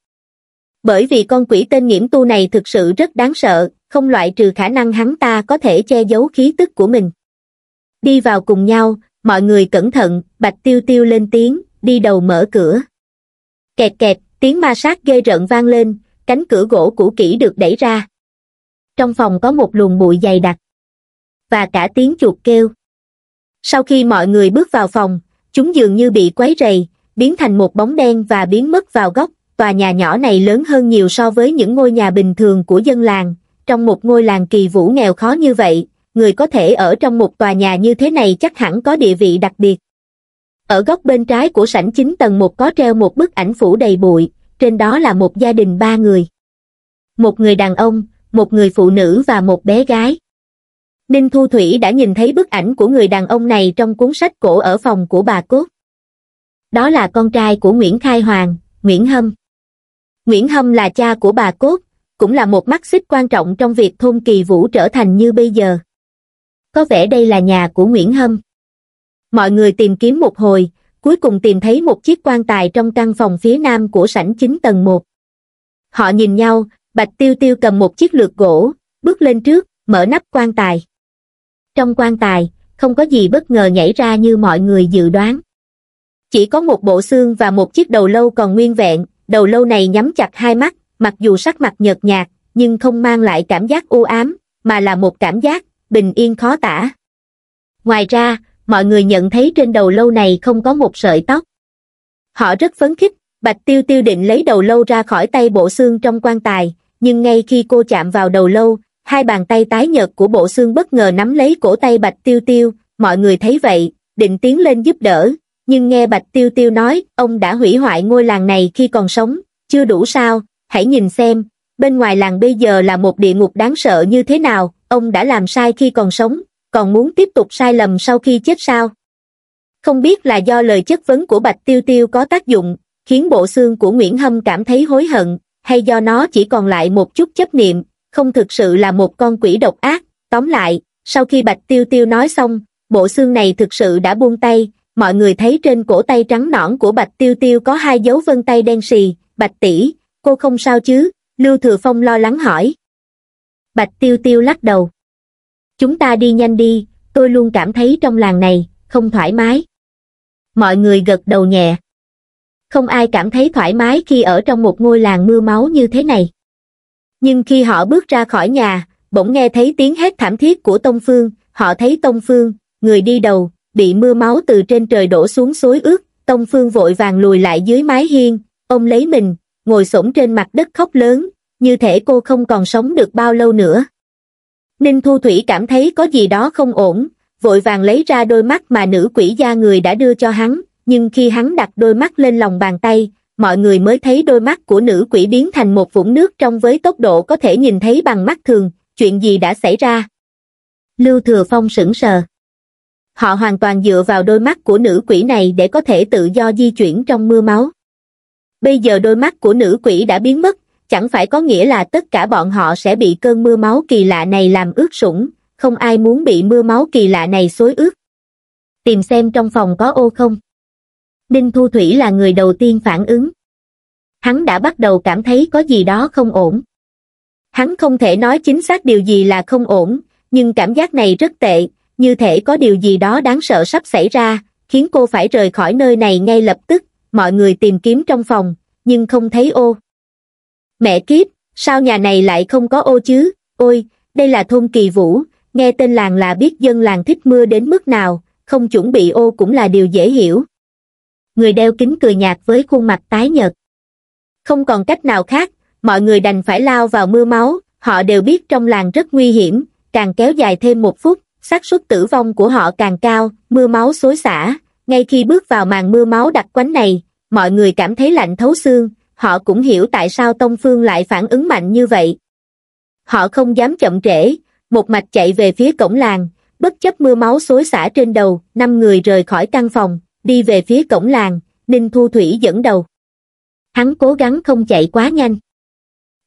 bởi vì con quỷ tên nghiễm tu này thực sự rất đáng sợ không loại trừ khả năng hắn ta có thể che giấu khí tức của mình đi vào cùng nhau mọi người cẩn thận bạch tiêu tiêu lên tiếng đi đầu mở cửa kẹt kẹt tiếng ma sát ghê rợn vang lên cánh cửa gỗ cũ kỹ được đẩy ra trong phòng có một luồng bụi dày đặc và cả tiếng chuột kêu sau khi mọi người bước vào phòng chúng dường như bị quấy rầy biến thành một bóng đen và biến mất vào góc tòa nhà nhỏ này lớn hơn nhiều so với những ngôi nhà bình thường của dân làng, trong một ngôi làng kỳ vũ nghèo khó như vậy, người có thể ở trong một tòa nhà như thế này chắc hẳn có địa vị đặc biệt. Ở góc bên trái của sảnh chính tầng một có treo một bức ảnh phủ đầy bụi, trên đó là một gia đình ba người. Một người đàn ông, một người phụ nữ và một bé gái. Ninh Thu Thủy đã nhìn thấy bức ảnh của người đàn ông này trong cuốn sách cổ ở phòng của bà Cốt. Đó là con trai của Nguyễn Khai Hoàng, Nguyễn Hâm nguyễn hâm là cha của bà cốt cũng là một mắt xích quan trọng trong việc thôn kỳ vũ trở thành như bây giờ có vẻ đây là nhà của nguyễn hâm mọi người tìm kiếm một hồi cuối cùng tìm thấy một chiếc quan tài trong căn phòng phía nam của sảnh chính tầng một họ nhìn nhau bạch tiêu tiêu cầm một chiếc lược gỗ bước lên trước mở nắp quan tài trong quan tài không có gì bất ngờ nhảy ra như mọi người dự đoán chỉ có một bộ xương và một chiếc đầu lâu còn nguyên vẹn đầu lâu này nhắm chặt hai mắt mặc dù sắc mặt nhợt nhạt nhưng không mang lại cảm giác u ám mà là một cảm giác bình yên khó tả ngoài ra mọi người nhận thấy trên đầu lâu này không có một sợi tóc họ rất phấn khích bạch tiêu tiêu định lấy đầu lâu ra khỏi tay bộ xương trong quan tài nhưng ngay khi cô chạm vào đầu lâu hai bàn tay tái nhợt của bộ xương bất ngờ nắm lấy cổ tay bạch tiêu tiêu mọi người thấy vậy định tiến lên giúp đỡ nhưng nghe Bạch Tiêu Tiêu nói, ông đã hủy hoại ngôi làng này khi còn sống, chưa đủ sao, hãy nhìn xem, bên ngoài làng bây giờ là một địa ngục đáng sợ như thế nào, ông đã làm sai khi còn sống, còn muốn tiếp tục sai lầm sau khi chết sao? Không biết là do lời chất vấn của Bạch Tiêu Tiêu có tác dụng, khiến bộ xương của Nguyễn Hâm cảm thấy hối hận, hay do nó chỉ còn lại một chút chấp niệm, không thực sự là một con quỷ độc ác, tóm lại, sau khi Bạch Tiêu Tiêu nói xong, bộ xương này thực sự đã buông tay, mọi người thấy trên cổ tay trắng nõn của bạch tiêu tiêu có hai dấu vân tay đen xì bạch tỷ cô không sao chứ lưu thừa phong lo lắng hỏi bạch tiêu tiêu lắc đầu chúng ta đi nhanh đi tôi luôn cảm thấy trong làng này không thoải mái mọi người gật đầu nhẹ không ai cảm thấy thoải mái khi ở trong một ngôi làng mưa máu như thế này nhưng khi họ bước ra khỏi nhà bỗng nghe thấy tiếng hét thảm thiết của tông phương họ thấy tông phương người đi đầu bị mưa máu từ trên trời đổ xuống suối ướt, Tông Phương vội vàng lùi lại dưới mái hiên, ông lấy mình, ngồi xổm trên mặt đất khóc lớn, như thể cô không còn sống được bao lâu nữa. Ninh Thu Thủy cảm thấy có gì đó không ổn, vội vàng lấy ra đôi mắt mà nữ quỷ gia người đã đưa cho hắn, nhưng khi hắn đặt đôi mắt lên lòng bàn tay, mọi người mới thấy đôi mắt của nữ quỷ biến thành một vũng nước trong với tốc độ có thể nhìn thấy bằng mắt thường, chuyện gì đã xảy ra. Lưu Thừa Phong sững sờ họ hoàn toàn dựa vào đôi mắt của nữ quỷ này để có thể tự do di chuyển trong mưa máu. Bây giờ đôi mắt của nữ quỷ đã biến mất, chẳng phải có nghĩa là tất cả bọn họ sẽ bị cơn mưa máu kỳ lạ này làm ướt sũng, không ai muốn bị mưa máu kỳ lạ này xối ướt. Tìm xem trong phòng có ô không. Ninh Thu Thủy là người đầu tiên phản ứng. Hắn đã bắt đầu cảm thấy có gì đó không ổn. Hắn không thể nói chính xác điều gì là không ổn, nhưng cảm giác này rất tệ, như thể có điều gì đó đáng sợ sắp xảy ra, khiến cô phải rời khỏi nơi này ngay lập tức, mọi người tìm kiếm trong phòng, nhưng không thấy ô. Mẹ kiếp, sao nhà này lại không có ô chứ, ôi, đây là thôn kỳ vũ, nghe tên làng là biết dân làng thích mưa đến mức nào, không chuẩn bị ô cũng là điều dễ hiểu. Người đeo kính cười nhạt với khuôn mặt tái nhợt. Không còn cách nào khác, mọi người đành phải lao vào mưa máu, họ đều biết trong làng rất nguy hiểm, càng kéo dài thêm một phút, xác suất tử vong của họ càng cao mưa máu xối xả ngay khi bước vào màn mưa máu đặc quánh này mọi người cảm thấy lạnh thấu xương họ cũng hiểu tại sao tông phương lại phản ứng mạnh như vậy họ không dám chậm trễ một mạch chạy về phía cổng làng bất chấp mưa máu xối xả trên đầu năm người rời khỏi căn phòng đi về phía cổng làng ninh thu thủy dẫn đầu hắn cố gắng không chạy quá nhanh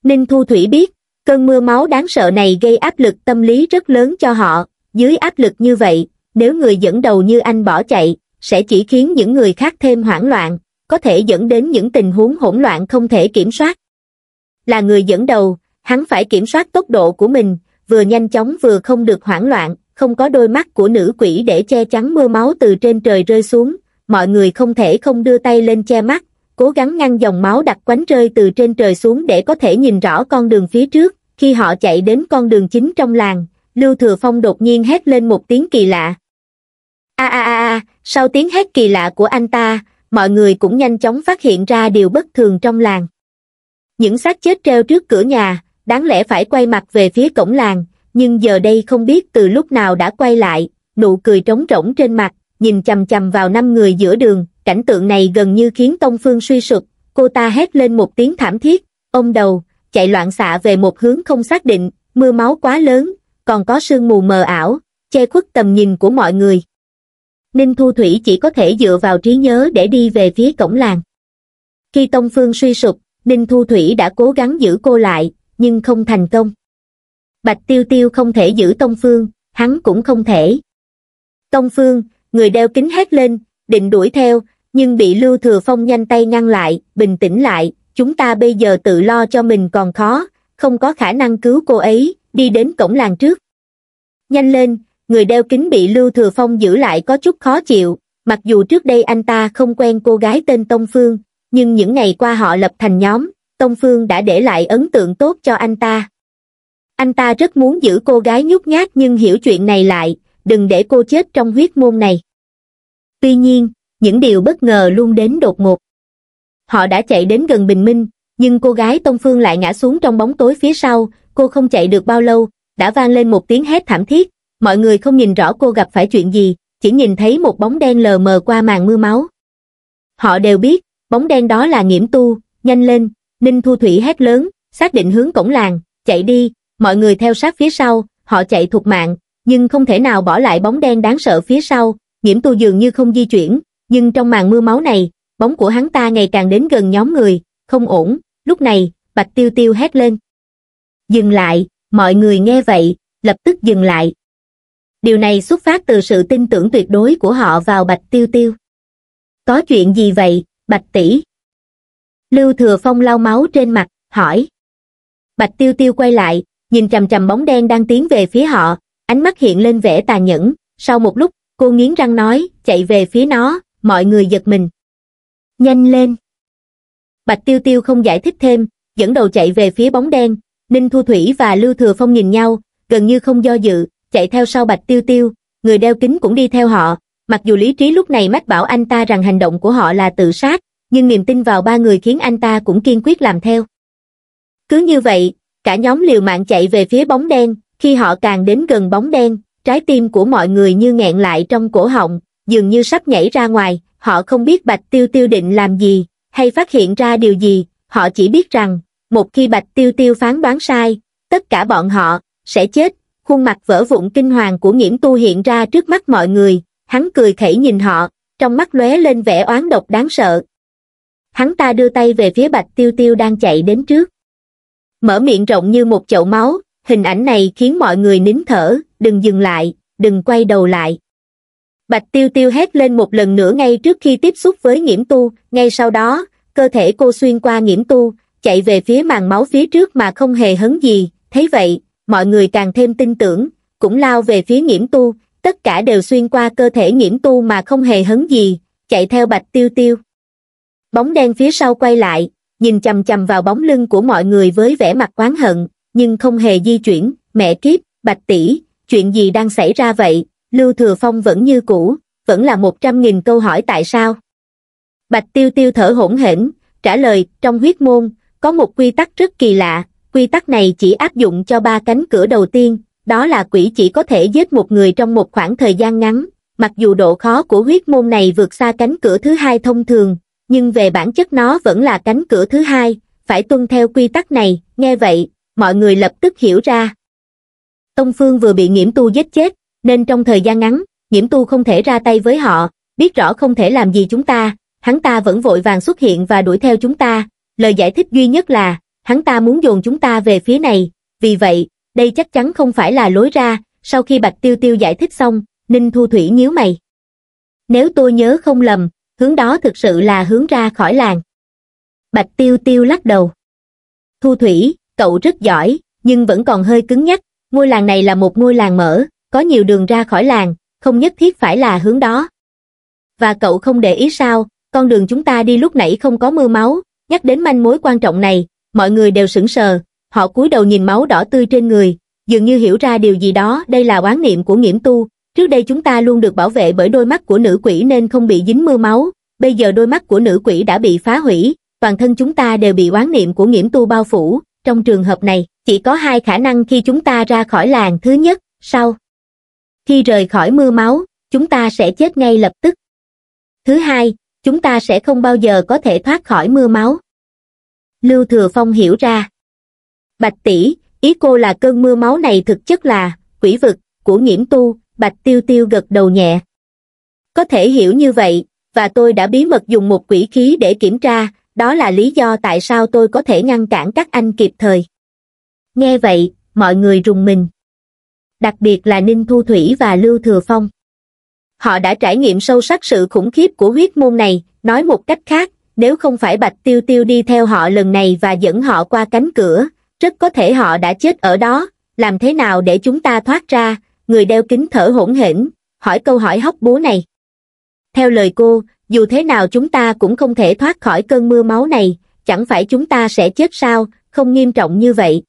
ninh thu thủy biết cơn mưa máu đáng sợ này gây áp lực tâm lý rất lớn cho họ dưới áp lực như vậy, nếu người dẫn đầu như anh bỏ chạy, sẽ chỉ khiến những người khác thêm hoảng loạn, có thể dẫn đến những tình huống hỗn loạn không thể kiểm soát. Là người dẫn đầu, hắn phải kiểm soát tốc độ của mình, vừa nhanh chóng vừa không được hoảng loạn, không có đôi mắt của nữ quỷ để che chắn mưa máu từ trên trời rơi xuống, mọi người không thể không đưa tay lên che mắt, cố gắng ngăn dòng máu đặc quánh rơi từ trên trời xuống để có thể nhìn rõ con đường phía trước, khi họ chạy đến con đường chính trong làng, Lưu Thừa Phong đột nhiên hét lên một tiếng kỳ lạ. A a a sau tiếng hét kỳ lạ của anh ta, mọi người cũng nhanh chóng phát hiện ra điều bất thường trong làng. Những xác chết treo trước cửa nhà, đáng lẽ phải quay mặt về phía cổng làng, nhưng giờ đây không biết từ lúc nào đã quay lại, nụ cười trống rỗng trên mặt, nhìn chầm chầm vào năm người giữa đường, cảnh tượng này gần như khiến Tông Phương suy sụp, cô ta hét lên một tiếng thảm thiết, ôm đầu, chạy loạn xạ về một hướng không xác định, mưa máu quá lớn, còn có sương mù mờ ảo, che khuất tầm nhìn của mọi người. Ninh Thu Thủy chỉ có thể dựa vào trí nhớ để đi về phía cổng làng. Khi Tông Phương suy sụp, Ninh Thu Thủy đã cố gắng giữ cô lại, nhưng không thành công. Bạch Tiêu Tiêu không thể giữ Tông Phương, hắn cũng không thể. Tông Phương, người đeo kính hét lên, định đuổi theo, nhưng bị Lưu Thừa Phong nhanh tay ngăn lại, bình tĩnh lại, chúng ta bây giờ tự lo cho mình còn khó, không có khả năng cứu cô ấy, đi đến cổng làng trước, nhanh lên người đeo kính bị lưu thừa phong giữ lại có chút khó chịu mặc dù trước đây anh ta không quen cô gái tên tông phương nhưng những ngày qua họ lập thành nhóm tông phương đã để lại ấn tượng tốt cho anh ta anh ta rất muốn giữ cô gái nhút nhát nhưng hiểu chuyện này lại đừng để cô chết trong huyết môn này tuy nhiên những điều bất ngờ luôn đến đột ngột họ đã chạy đến gần bình minh nhưng cô gái tông phương lại ngã xuống trong bóng tối phía sau cô không chạy được bao lâu đã vang lên một tiếng hét thảm thiết, mọi người không nhìn rõ cô gặp phải chuyện gì, chỉ nhìn thấy một bóng đen lờ mờ qua màn mưa máu. Họ đều biết, bóng đen đó là nghiễm tu, nhanh lên, Ninh Thu Thủy hét lớn, xác định hướng cổng làng, chạy đi, mọi người theo sát phía sau, họ chạy thuộc mạng, nhưng không thể nào bỏ lại bóng đen đáng sợ phía sau, nghiễm tu dường như không di chuyển, nhưng trong màn mưa máu này, bóng của hắn ta ngày càng đến gần nhóm người, không ổn, lúc này, Bạch Tiêu Tiêu hét lên. Dừng lại, Mọi người nghe vậy, lập tức dừng lại. Điều này xuất phát từ sự tin tưởng tuyệt đối của họ vào Bạch Tiêu Tiêu. Có chuyện gì vậy, Bạch tỷ? Lưu Thừa Phong lau máu trên mặt, hỏi. Bạch Tiêu Tiêu quay lại, nhìn chằm chằm bóng đen đang tiến về phía họ, ánh mắt hiện lên vẻ tà nhẫn, sau một lúc, cô nghiến răng nói, chạy về phía nó, mọi người giật mình. Nhanh lên! Bạch Tiêu Tiêu không giải thích thêm, dẫn đầu chạy về phía bóng đen, Ninh Thu Thủy và Lưu Thừa Phong nhìn nhau, gần như không do dự, chạy theo sau Bạch Tiêu Tiêu, người đeo kính cũng đi theo họ, mặc dù lý trí lúc này mách bảo anh ta rằng hành động của họ là tự sát, nhưng niềm tin vào ba người khiến anh ta cũng kiên quyết làm theo. Cứ như vậy, cả nhóm liều mạng chạy về phía bóng đen, khi họ càng đến gần bóng đen, trái tim của mọi người như nghẹn lại trong cổ họng, dường như sắp nhảy ra ngoài, họ không biết Bạch Tiêu Tiêu định làm gì, hay phát hiện ra điều gì, họ chỉ biết rằng, một khi bạch tiêu tiêu phán đoán sai tất cả bọn họ sẽ chết khuôn mặt vỡ vụn kinh hoàng của nghiễm tu hiện ra trước mắt mọi người hắn cười khẩy nhìn họ trong mắt lóe lên vẻ oán độc đáng sợ hắn ta đưa tay về phía bạch tiêu tiêu đang chạy đến trước mở miệng rộng như một chậu máu hình ảnh này khiến mọi người nín thở đừng dừng lại đừng quay đầu lại bạch tiêu tiêu hét lên một lần nữa ngay trước khi tiếp xúc với nghiễm tu ngay sau đó cơ thể cô xuyên qua nghiễm tu chạy về phía màn máu phía trước mà không hề hấn gì, thấy vậy, mọi người càng thêm tin tưởng, cũng lao về phía nhiễm tu, tất cả đều xuyên qua cơ thể nhiễm tu mà không hề hấn gì, chạy theo bạch tiêu tiêu. Bóng đen phía sau quay lại, nhìn chầm chầm vào bóng lưng của mọi người với vẻ mặt oán hận, nhưng không hề di chuyển, mẹ kiếp, bạch tỷ, chuyện gì đang xảy ra vậy, Lưu Thừa Phong vẫn như cũ, vẫn là một trăm nghìn câu hỏi tại sao. Bạch tiêu tiêu thở hỗn hển, trả lời, trong huyết môn, có một quy tắc rất kỳ lạ, quy tắc này chỉ áp dụng cho ba cánh cửa đầu tiên, đó là quỷ chỉ có thể giết một người trong một khoảng thời gian ngắn. Mặc dù độ khó của huyết môn này vượt xa cánh cửa thứ hai thông thường, nhưng về bản chất nó vẫn là cánh cửa thứ hai, phải tuân theo quy tắc này, nghe vậy, mọi người lập tức hiểu ra. Tông Phương vừa bị nghiễm tu giết chết, nên trong thời gian ngắn, nghiễm tu không thể ra tay với họ, biết rõ không thể làm gì chúng ta, hắn ta vẫn vội vàng xuất hiện và đuổi theo chúng ta, lời giải thích duy nhất là, hắn ta muốn dồn chúng ta về phía này, vì vậy, đây chắc chắn không phải là lối ra, sau khi Bạch Tiêu Tiêu giải thích xong, Ninh Thu Thủy nhíu mày. Nếu tôi nhớ không lầm, hướng đó thực sự là hướng ra khỏi làng. Bạch Tiêu Tiêu lắc đầu. Thu Thủy, cậu rất giỏi, nhưng vẫn còn hơi cứng nhắc, ngôi làng này là một ngôi làng mở, có nhiều đường ra khỏi làng, không nhất thiết phải là hướng đó. Và cậu không để ý sao, con đường chúng ta đi lúc nãy không có mưa máu, Nhắc đến manh mối quan trọng này, mọi người đều sững sờ, họ cúi đầu nhìn máu đỏ tươi trên người, dường như hiểu ra điều gì đó đây là quán niệm của nghiễm tu. Trước đây chúng ta luôn được bảo vệ bởi đôi mắt của nữ quỷ nên không bị dính mưa máu, bây giờ đôi mắt của nữ quỷ đã bị phá hủy, toàn thân chúng ta đều bị quán niệm của nghiễm tu bao phủ. Trong trường hợp này, chỉ có hai khả năng khi chúng ta ra khỏi làng thứ nhất, sau. Khi rời khỏi mưa máu, chúng ta sẽ chết ngay lập tức. Thứ hai, chúng ta sẽ không bao giờ có thể thoát khỏi mưa máu. Lưu Thừa Phong hiểu ra. Bạch tỷ, ý cô là cơn mưa máu này thực chất là quỷ vực của nhiễm tu, Bạch Tiêu Tiêu gật đầu nhẹ. Có thể hiểu như vậy, và tôi đã bí mật dùng một quỷ khí để kiểm tra, đó là lý do tại sao tôi có thể ngăn cản các anh kịp thời. Nghe vậy, mọi người rùng mình. Đặc biệt là Ninh Thu Thủy và Lưu Thừa Phong họ đã trải nghiệm sâu sắc sự khủng khiếp của huyết môn này nói một cách khác nếu không phải bạch tiêu tiêu đi theo họ lần này và dẫn họ qua cánh cửa rất có thể họ đã chết ở đó làm thế nào để chúng ta thoát ra người đeo kính thở hỗn hển hỏi câu hỏi hóc búa này theo lời cô dù thế nào chúng ta cũng không thể thoát khỏi cơn mưa máu này chẳng phải chúng ta sẽ chết sao không nghiêm trọng như vậy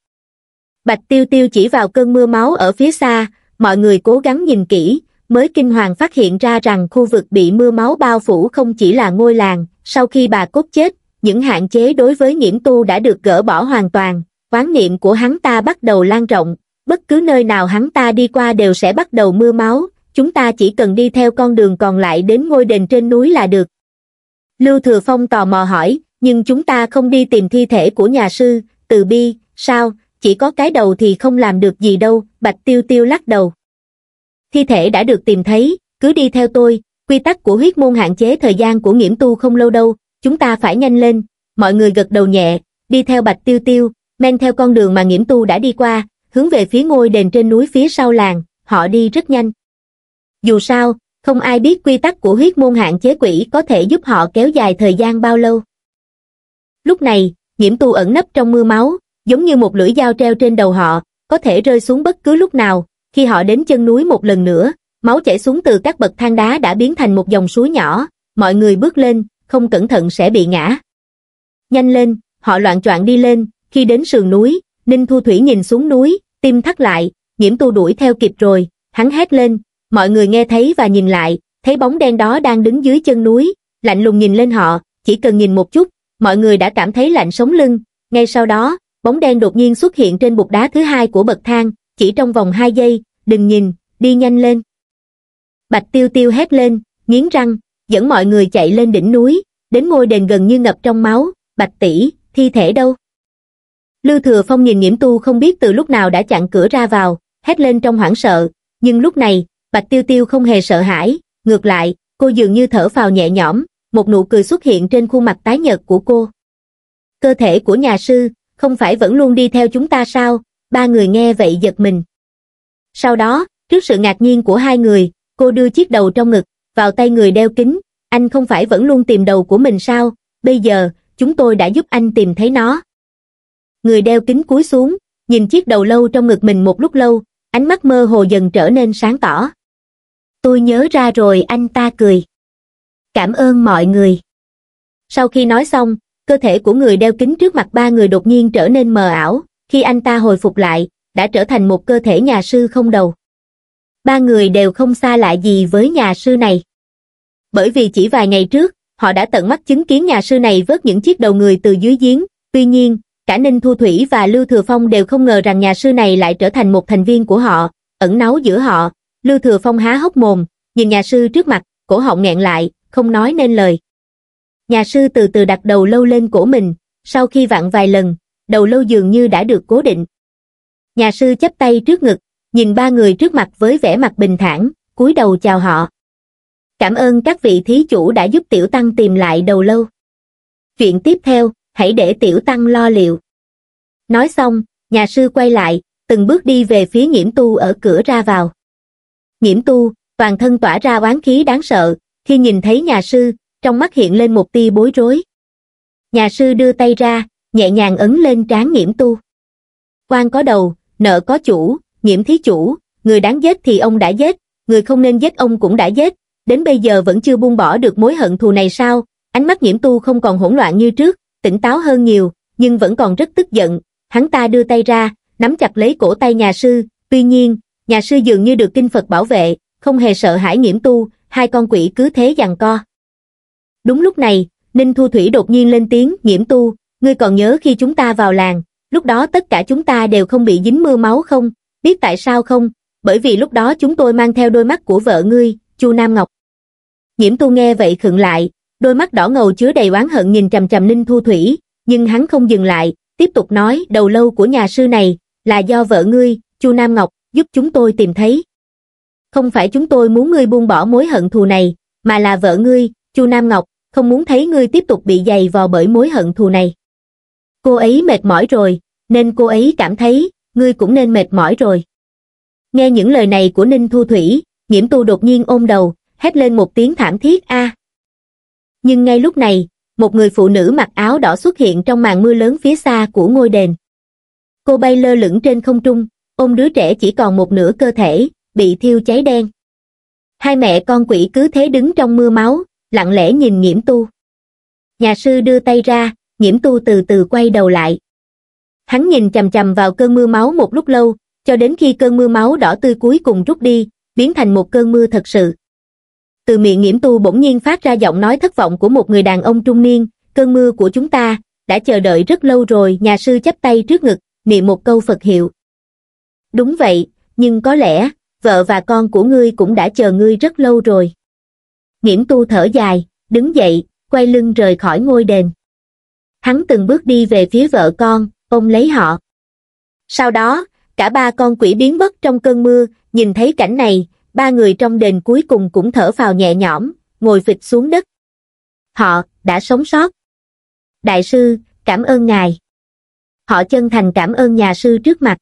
bạch tiêu tiêu chỉ vào cơn mưa máu ở phía xa mọi người cố gắng nhìn kỹ mới kinh hoàng phát hiện ra rằng khu vực bị mưa máu bao phủ không chỉ là ngôi làng, sau khi bà cốt chết, những hạn chế đối với nghiễm tu đã được gỡ bỏ hoàn toàn, quán niệm của hắn ta bắt đầu lan rộng, bất cứ nơi nào hắn ta đi qua đều sẽ bắt đầu mưa máu, chúng ta chỉ cần đi theo con đường còn lại đến ngôi đền trên núi là được. Lưu Thừa Phong tò mò hỏi, nhưng chúng ta không đi tìm thi thể của nhà sư, từ bi, sao, chỉ có cái đầu thì không làm được gì đâu, Bạch Tiêu Tiêu lắc đầu thi thể đã được tìm thấy, cứ đi theo tôi, quy tắc của huyết môn hạn chế thời gian của nghiễm tu không lâu đâu, chúng ta phải nhanh lên, mọi người gật đầu nhẹ, đi theo bạch tiêu tiêu, men theo con đường mà nghiễm tu đã đi qua, hướng về phía ngôi đền trên núi phía sau làng, họ đi rất nhanh. Dù sao, không ai biết quy tắc của huyết môn hạn chế quỷ có thể giúp họ kéo dài thời gian bao lâu. Lúc này, nhiễm tu ẩn nấp trong mưa máu, giống như một lưỡi dao treo trên đầu họ, có thể rơi xuống bất cứ lúc nào, khi họ đến chân núi một lần nữa, máu chảy xuống từ các bậc thang đá đã biến thành một dòng suối nhỏ, mọi người bước lên, không cẩn thận sẽ bị ngã. Nhanh lên, họ loạn choạng đi lên, khi đến sườn núi, Ninh Thu Thủy nhìn xuống núi, tim thắt lại, nhiễm tu đuổi theo kịp rồi, hắn hét lên, mọi người nghe thấy và nhìn lại, thấy bóng đen đó đang đứng dưới chân núi, lạnh lùng nhìn lên họ, chỉ cần nhìn một chút, mọi người đã cảm thấy lạnh sống lưng, ngay sau đó, bóng đen đột nhiên xuất hiện trên bục đá thứ hai của bậc thang, chỉ trong vòng 2 giây, đừng nhìn, đi nhanh lên. Bạch tiêu tiêu hét lên, nghiến răng, dẫn mọi người chạy lên đỉnh núi, đến ngôi đền gần như ngập trong máu, bạch tỷ, thi thể đâu? Lưu Thừa Phong nhìn nghiễm tu không biết từ lúc nào đã chặn cửa ra vào, hét lên trong hoảng sợ, nhưng lúc này, bạch tiêu tiêu không hề sợ hãi, ngược lại, cô dường như thở phào nhẹ nhõm, một nụ cười xuất hiện trên khuôn mặt tái nhợt của cô. Cơ thể của nhà sư, không phải vẫn luôn đi theo chúng ta sao, ba người nghe vậy giật mình. Sau đó, trước sự ngạc nhiên của hai người, cô đưa chiếc đầu trong ngực, vào tay người đeo kính, anh không phải vẫn luôn tìm đầu của mình sao, bây giờ, chúng tôi đã giúp anh tìm thấy nó. Người đeo kính cúi xuống, nhìn chiếc đầu lâu trong ngực mình một lúc lâu, ánh mắt mơ hồ dần trở nên sáng tỏ. Tôi nhớ ra rồi anh ta cười. Cảm ơn mọi người. Sau khi nói xong, cơ thể của người đeo kính trước mặt ba người đột nhiên trở nên mờ ảo, khi anh ta hồi phục lại, đã trở thành một cơ thể nhà sư không đầu. Ba người đều không xa lạ gì với nhà sư này. Bởi vì chỉ vài ngày trước, họ đã tận mắt chứng kiến nhà sư này vớt những chiếc đầu người từ dưới giếng, tuy nhiên, cả Ninh Thu Thủy và Lưu Thừa Phong đều không ngờ rằng nhà sư này lại trở thành một thành viên của họ, ẩn náu giữa họ. Lưu Thừa Phong há hốc mồm, nhìn nhà sư trước mặt, cổ họng nghẹn lại, không nói nên lời. Nhà sư từ từ đặt đầu lâu lên cổ mình, sau khi vặn vài lần, đầu lâu dường như đã được cố định. Nhà sư chắp tay trước ngực, nhìn ba người trước mặt với vẻ mặt bình thản, cúi đầu chào họ. Cảm ơn các vị thí chủ đã giúp tiểu tăng tìm lại đầu lâu. Chuyện tiếp theo, hãy để tiểu tăng lo liệu. Nói xong, nhà sư quay lại, từng bước đi về phía nhiễm tu ở cửa ra vào. Nhiễm tu, toàn thân tỏa ra oán khí đáng sợ, khi nhìn thấy nhà sư, trong mắt hiện lên một tia bối rối. Nhà sư đưa tay ra, nhẹ nhàng ấn lên trán nghiễm tu. Quan có đầu, nợ có chủ, nghiễm thí chủ, người đáng giết thì ông đã giết, người không nên giết ông cũng đã giết, đến bây giờ vẫn chưa buông bỏ được mối hận thù này sao, ánh mắt nghiễm tu không còn hỗn loạn như trước, tỉnh táo hơn nhiều, nhưng vẫn còn rất tức giận, hắn ta đưa tay ra, nắm chặt lấy cổ tay nhà sư, tuy nhiên, nhà sư dường như được kinh Phật bảo vệ, không hề sợ hãi nghiễm tu, hai con quỷ cứ thế giằng co. Đúng lúc này, Ninh Thu Thủy đột nhiên lên tiếng, nghiễm tu, Ngươi còn nhớ khi chúng ta vào làng, lúc đó tất cả chúng ta đều không bị dính mưa máu không? Biết tại sao không? Bởi vì lúc đó chúng tôi mang theo đôi mắt của vợ ngươi, Chu Nam Ngọc. Nhiễm Tu nghe vậy khựng lại, đôi mắt đỏ ngầu chứa đầy oán hận nhìn trầm trầm Ninh Thu Thủy, nhưng hắn không dừng lại, tiếp tục nói đầu lâu của nhà sư này là do vợ ngươi, Chu Nam Ngọc, giúp chúng tôi tìm thấy. Không phải chúng tôi muốn ngươi buông bỏ mối hận thù này, mà là vợ ngươi, Chu Nam Ngọc, không muốn thấy ngươi tiếp tục bị dày vò bởi mối hận thù này. Cô ấy mệt mỏi rồi, nên cô ấy cảm thấy, ngươi cũng nên mệt mỏi rồi. Nghe những lời này của Ninh Thu Thủy, Nghiễm Tu đột nhiên ôm đầu, hét lên một tiếng thảm thiết a. Nhưng ngay lúc này, một người phụ nữ mặc áo đỏ xuất hiện trong màn mưa lớn phía xa của ngôi đền. Cô bay lơ lửng trên không trung, ôm đứa trẻ chỉ còn một nửa cơ thể, bị thiêu cháy đen. Hai mẹ con quỷ cứ thế đứng trong mưa máu, lặng lẽ nhìn nghiễm tu. Nhà sư đưa tay ra, nhiễm tu từ từ quay đầu lại. Hắn nhìn chầm chầm vào cơn mưa máu một lúc lâu, cho đến khi cơn mưa máu đỏ tươi cuối cùng rút đi, biến thành một cơn mưa thật sự. Từ miệng nghiễm tu bỗng nhiên phát ra giọng nói thất vọng của một người đàn ông trung niên, cơn mưa của chúng ta, đã chờ đợi rất lâu rồi, nhà sư chắp tay trước ngực, niệm một câu Phật hiệu. Đúng vậy, nhưng có lẽ, vợ và con của ngươi cũng đã chờ ngươi rất lâu rồi. Nghiễm tu thở dài, đứng dậy, quay lưng rời khỏi ngôi đền hắn từng bước đi về phía vợ con, ôm lấy họ. Sau đó, cả ba con quỷ biến mất trong cơn mưa, nhìn thấy cảnh này, ba người trong đền cuối cùng cũng thở phào nhẹ nhõm, ngồi phịch xuống đất. Họ đã sống sót. Đại sư, cảm ơn ngài. Họ chân thành cảm ơn nhà sư trước mặt.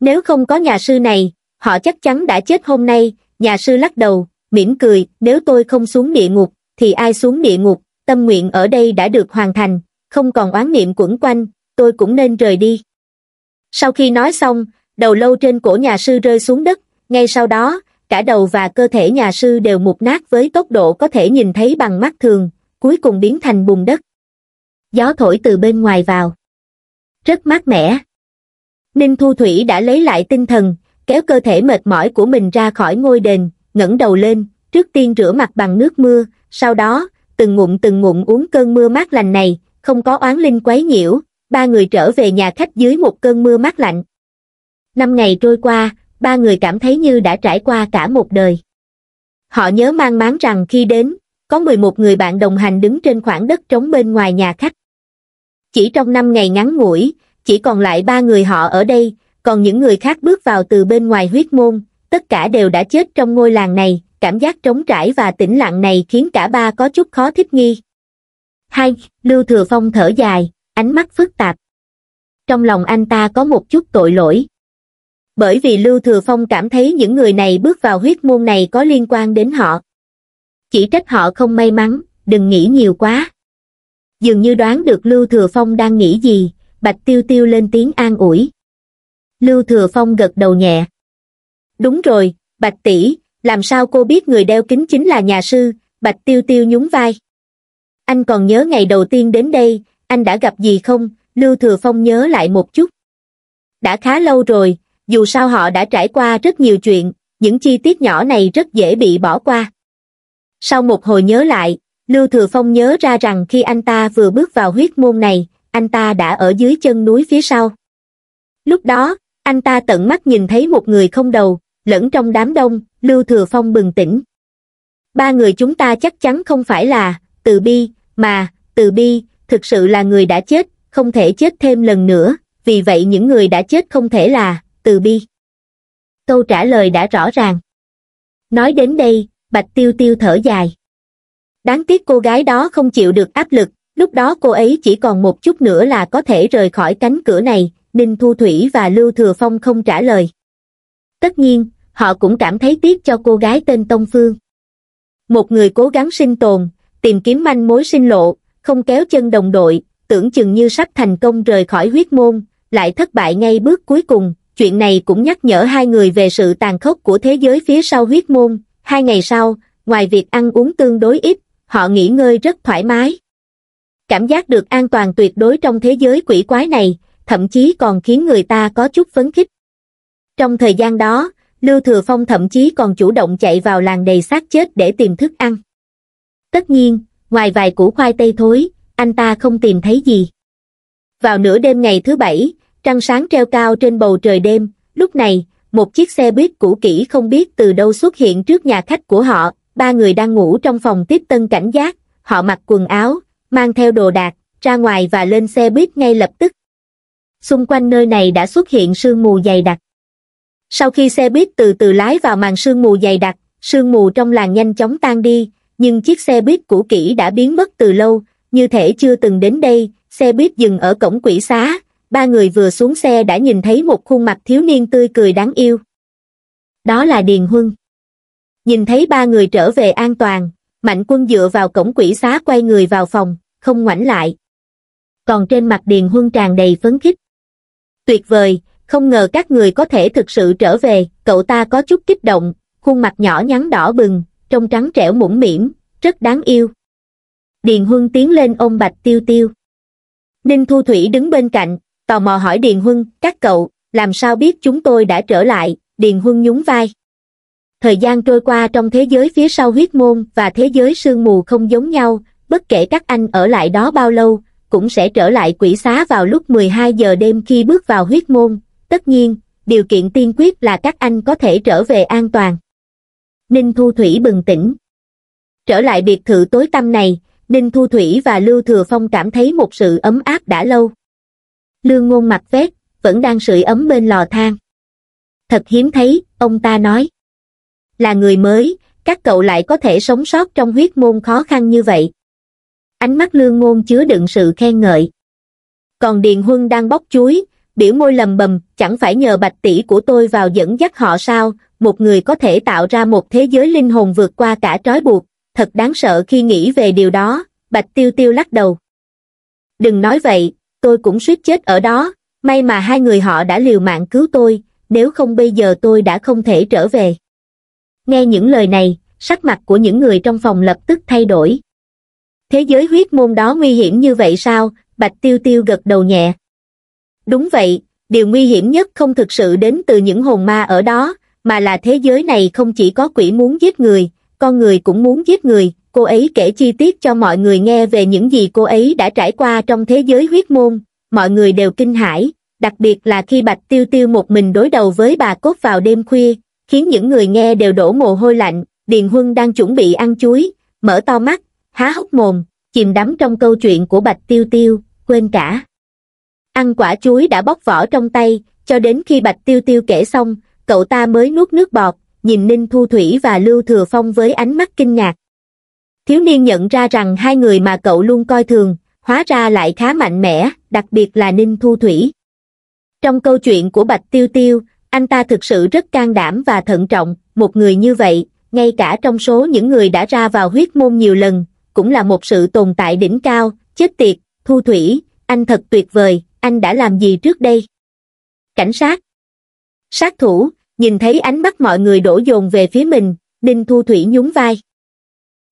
Nếu không có nhà sư này, họ chắc chắn đã chết hôm nay, nhà sư lắc đầu, mỉm cười, nếu tôi không xuống địa ngục, thì ai xuống địa ngục, tâm nguyện ở đây đã được hoàn thành, không còn oán niệm quẩn quanh, tôi cũng nên rời đi. Sau khi nói xong, đầu lâu trên cổ nhà sư rơi xuống đất, ngay sau đó, cả đầu và cơ thể nhà sư đều mục nát với tốc độ có thể nhìn thấy bằng mắt thường, cuối cùng biến thành bùn đất. Gió thổi từ bên ngoài vào. Rất mát mẻ. Ninh Thu Thủy đã lấy lại tinh thần, kéo cơ thể mệt mỏi của mình ra khỏi ngôi đền, ngẩng đầu lên, trước tiên rửa mặt bằng nước mưa, sau đó, từng ngụm từng ngụm uống cơn mưa mát lành này, không có oán linh quấy nhiễu, ba người trở về nhà khách dưới một cơn mưa mát lạnh. Năm ngày trôi qua, ba người cảm thấy như đã trải qua cả một đời. Họ nhớ mang máng rằng khi đến, có 11 người bạn đồng hành đứng trên khoảng đất trống bên ngoài nhà khách. Chỉ trong 5 ngày ngắn ngủi, chỉ còn lại ba người họ ở đây, còn những người khác bước vào từ bên ngoài huyết môn, tất cả đều đã chết trong ngôi làng này, cảm giác trống trải và tĩnh lặng này khiến cả ba có chút khó thích nghi. Hai, Lưu Thừa Phong thở dài, ánh mắt phức tạp. Trong lòng anh ta có một chút tội lỗi. Bởi vì Lưu Thừa Phong cảm thấy những người này bước vào huyết môn này có liên quan đến họ. Chỉ trách họ không may mắn, đừng nghĩ nhiều quá. Dường như đoán được Lưu Thừa Phong đang nghĩ gì, Bạch Tiêu Tiêu lên tiếng an ủi. Lưu Thừa Phong gật đầu nhẹ. Đúng rồi, Bạch tỷ, làm sao cô biết người đeo kính chính là nhà sư, Bạch Tiêu Tiêu nhún vai. Anh còn nhớ ngày đầu tiên đến đây, anh đã gặp gì không? Lưu Thừa Phong nhớ lại một chút. Đã khá lâu rồi, dù sao họ đã trải qua rất nhiều chuyện, những chi tiết nhỏ này rất dễ bị bỏ qua. Sau một hồi nhớ lại, Lưu Thừa Phong nhớ ra rằng khi anh ta vừa bước vào huyết môn này, anh ta đã ở dưới chân núi phía sau. Lúc đó, anh ta tận mắt nhìn thấy một người không đầu, lẫn trong đám đông, Lưu Thừa Phong bừng tỉnh. Ba người chúng ta chắc chắn không phải là, từ bi, mà, từ bi, thực sự là người đã chết, không thể chết thêm lần nữa, vì vậy những người đã chết không thể là, từ bi. Câu trả lời đã rõ ràng. Nói đến đây, Bạch Tiêu Tiêu thở dài. Đáng tiếc cô gái đó không chịu được áp lực, lúc đó cô ấy chỉ còn một chút nữa là có thể rời khỏi cánh cửa này, Ninh Thu Thủy và Lưu Thừa Phong không trả lời. Tất nhiên, họ cũng cảm thấy tiếc cho cô gái tên Tông Phương. Một người cố gắng sinh tồn, tìm kiếm manh mối sinh lộ, không kéo chân đồng đội, tưởng chừng như sắp thành công rời khỏi huyết môn, lại thất bại ngay bước cuối cùng. Chuyện này cũng nhắc nhở hai người về sự tàn khốc của thế giới phía sau huyết môn. Hai ngày sau, ngoài việc ăn uống tương đối ít, họ nghỉ ngơi rất thoải mái. Cảm giác được an toàn tuyệt đối trong thế giới quỷ quái này, thậm chí còn khiến người ta có chút phấn khích. Trong thời gian đó, Lưu Thừa Phong thậm chí còn chủ động chạy vào làng đầy xác chết để tìm thức ăn. Tất nhiên, ngoài vài củ khoai tây thối, anh ta không tìm thấy gì. Vào nửa đêm ngày thứ bảy, trăng sáng treo cao trên bầu trời đêm, lúc này, một chiếc xe buýt cũ kỹ không biết từ đâu xuất hiện trước nhà khách của họ, ba người đang ngủ trong phòng tiếp tân cảnh giác, họ mặc quần áo, mang theo đồ đạc, ra ngoài và lên xe buýt ngay lập tức. Xung quanh nơi này đã xuất hiện sương mù dày đặc. Sau khi xe buýt từ từ lái vào màn sương mù dày đặc, sương mù trong làng nhanh chóng tan đi, nhưng chiếc xe buýt cũ kỹ đã biến mất từ lâu như thể chưa từng đến đây xe buýt dừng ở cổng quỷ xá ba người vừa xuống xe đã nhìn thấy một khuôn mặt thiếu niên tươi cười đáng yêu đó là điền huân nhìn thấy ba người trở về an toàn mạnh quân dựa vào cổng quỷ xá quay người vào phòng không ngoảnh lại còn trên mặt điền huân tràn đầy phấn khích tuyệt vời không ngờ các người có thể thực sự trở về cậu ta có chút kích động khuôn mặt nhỏ nhắn đỏ bừng trông trắng trẻo mũm mĩm rất đáng yêu điền huân tiến lên ôm bạch tiêu tiêu ninh thu thủy đứng bên cạnh tò mò hỏi điền huân các cậu làm sao biết chúng tôi đã trở lại điền huân nhún vai thời gian trôi qua trong thế giới phía sau huyết môn và thế giới sương mù không giống nhau bất kể các anh ở lại đó bao lâu cũng sẽ trở lại quỷ xá vào lúc 12 giờ đêm khi bước vào huyết môn tất nhiên điều kiện tiên quyết là các anh có thể trở về an toàn Ninh Thu Thủy bừng tỉnh. Trở lại biệt thự tối tăm này, Ninh Thu Thủy và Lưu Thừa Phong cảm thấy một sự ấm áp đã lâu. Lương Ngôn mặt vét, vẫn đang sưởi ấm bên lò than. Thật hiếm thấy, ông ta nói. Là người mới, các cậu lại có thể sống sót trong huyết môn khó khăn như vậy. Ánh mắt Lương Ngôn chứa đựng sự khen ngợi. Còn Điền Huân đang bóc chuối, biểu môi lầm bầm, chẳng phải nhờ bạch tỷ của tôi vào dẫn dắt họ sao, một người có thể tạo ra một thế giới linh hồn vượt qua cả trói buộc, thật đáng sợ khi nghĩ về điều đó, Bạch Tiêu Tiêu lắc đầu. Đừng nói vậy, tôi cũng suýt chết ở đó, may mà hai người họ đã liều mạng cứu tôi, nếu không bây giờ tôi đã không thể trở về. Nghe những lời này, sắc mặt của những người trong phòng lập tức thay đổi. Thế giới huyết môn đó nguy hiểm như vậy sao? Bạch Tiêu Tiêu gật đầu nhẹ. Đúng vậy, điều nguy hiểm nhất không thực sự đến từ những hồn ma ở đó, mà là thế giới này không chỉ có quỷ muốn giết người, con người cũng muốn giết người. Cô ấy kể chi tiết cho mọi người nghe về những gì cô ấy đã trải qua trong thế giới huyết môn, mọi người đều kinh hãi, đặc biệt là khi Bạch Tiêu Tiêu một mình đối đầu với bà cốt vào đêm khuya, khiến những người nghe đều đổ mồ hôi lạnh, Điền Huân đang chuẩn bị ăn chuối, mở to mắt, há hốc mồm, chìm đắm trong câu chuyện của Bạch Tiêu Tiêu, quên cả. Ăn quả chuối đã bóc vỏ trong tay, cho đến khi Bạch Tiêu Tiêu kể xong, cậu ta mới nuốt nước bọt, nhìn Ninh Thu Thủy và Lưu Thừa Phong với ánh mắt kinh ngạc. Thiếu niên nhận ra rằng hai người mà cậu luôn coi thường, hóa ra lại khá mạnh mẽ, đặc biệt là Ninh Thu Thủy. Trong câu chuyện của Bạch Tiêu Tiêu, anh ta thực sự rất can đảm và thận trọng, một người như vậy, ngay cả trong số những người đã ra vào huyết môn nhiều lần, cũng là một sự tồn tại đỉnh cao, chết tiệt, Thu Thủy, anh thật tuyệt vời, anh đã làm gì trước đây? Cảnh sát, sát thủ nhìn thấy ánh mắt mọi người đổ dồn về phía mình đinh thu thủy nhún vai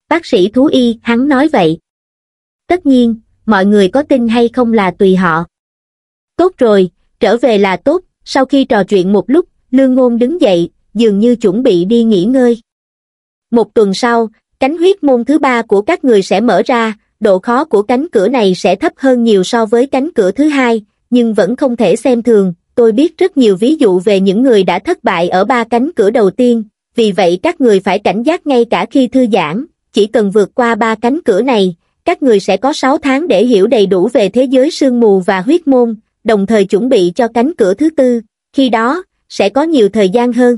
bác sĩ thú y hắn nói vậy tất nhiên mọi người có tin hay không là tùy họ tốt rồi trở về là tốt sau khi trò chuyện một lúc lương ngôn đứng dậy dường như chuẩn bị đi nghỉ ngơi một tuần sau cánh huyết môn thứ ba của các người sẽ mở ra độ khó của cánh cửa này sẽ thấp hơn nhiều so với cánh cửa thứ hai nhưng vẫn không thể xem thường tôi biết rất nhiều ví dụ về những người đã thất bại ở ba cánh cửa đầu tiên, vì vậy các người phải cảnh giác ngay cả khi thư giãn, chỉ cần vượt qua ba cánh cửa này, các người sẽ có 6 tháng để hiểu đầy đủ về thế giới sương mù và huyết môn, đồng thời chuẩn bị cho cánh cửa thứ tư, khi đó, sẽ có nhiều thời gian hơn.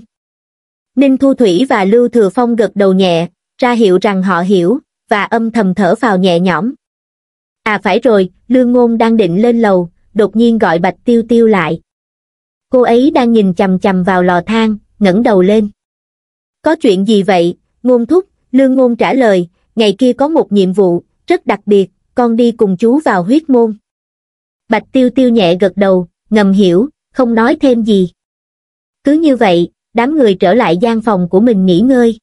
Ninh Thu Thủy và Lưu Thừa Phong gật đầu nhẹ, ra hiệu rằng họ hiểu, và âm thầm thở vào nhẹ nhõm. À phải rồi, Lương Ngôn đang định lên lầu, đột nhiên gọi Bạch Tiêu Tiêu lại cô ấy đang nhìn chầm chầm vào lò than, ngẩng đầu lên. Có chuyện gì vậy, ngôn thúc, lương ngôn trả lời, ngày kia có một nhiệm vụ, rất đặc biệt, con đi cùng chú vào huyết môn. Bạch tiêu tiêu nhẹ gật đầu, ngầm hiểu, không nói thêm gì. Cứ như vậy, đám người trở lại gian phòng của mình nghỉ ngơi.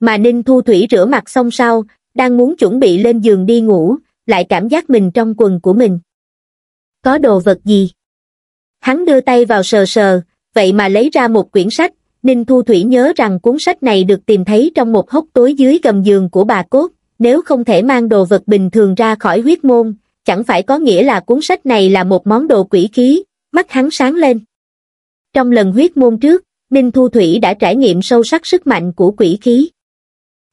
Mà Ninh Thu Thủy rửa mặt xong sau, đang muốn chuẩn bị lên giường đi ngủ, lại cảm giác mình trong quần của mình. Có đồ vật gì? hắn đưa tay vào sờ sờ vậy mà lấy ra một quyển sách ninh thu thủy nhớ rằng cuốn sách này được tìm thấy trong một hốc tối dưới gầm giường của bà cốt nếu không thể mang đồ vật bình thường ra khỏi huyết môn chẳng phải có nghĩa là cuốn sách này là một món đồ quỷ khí mắt hắn sáng lên trong lần huyết môn trước ninh thu thủy đã trải nghiệm sâu sắc sức mạnh của quỷ khí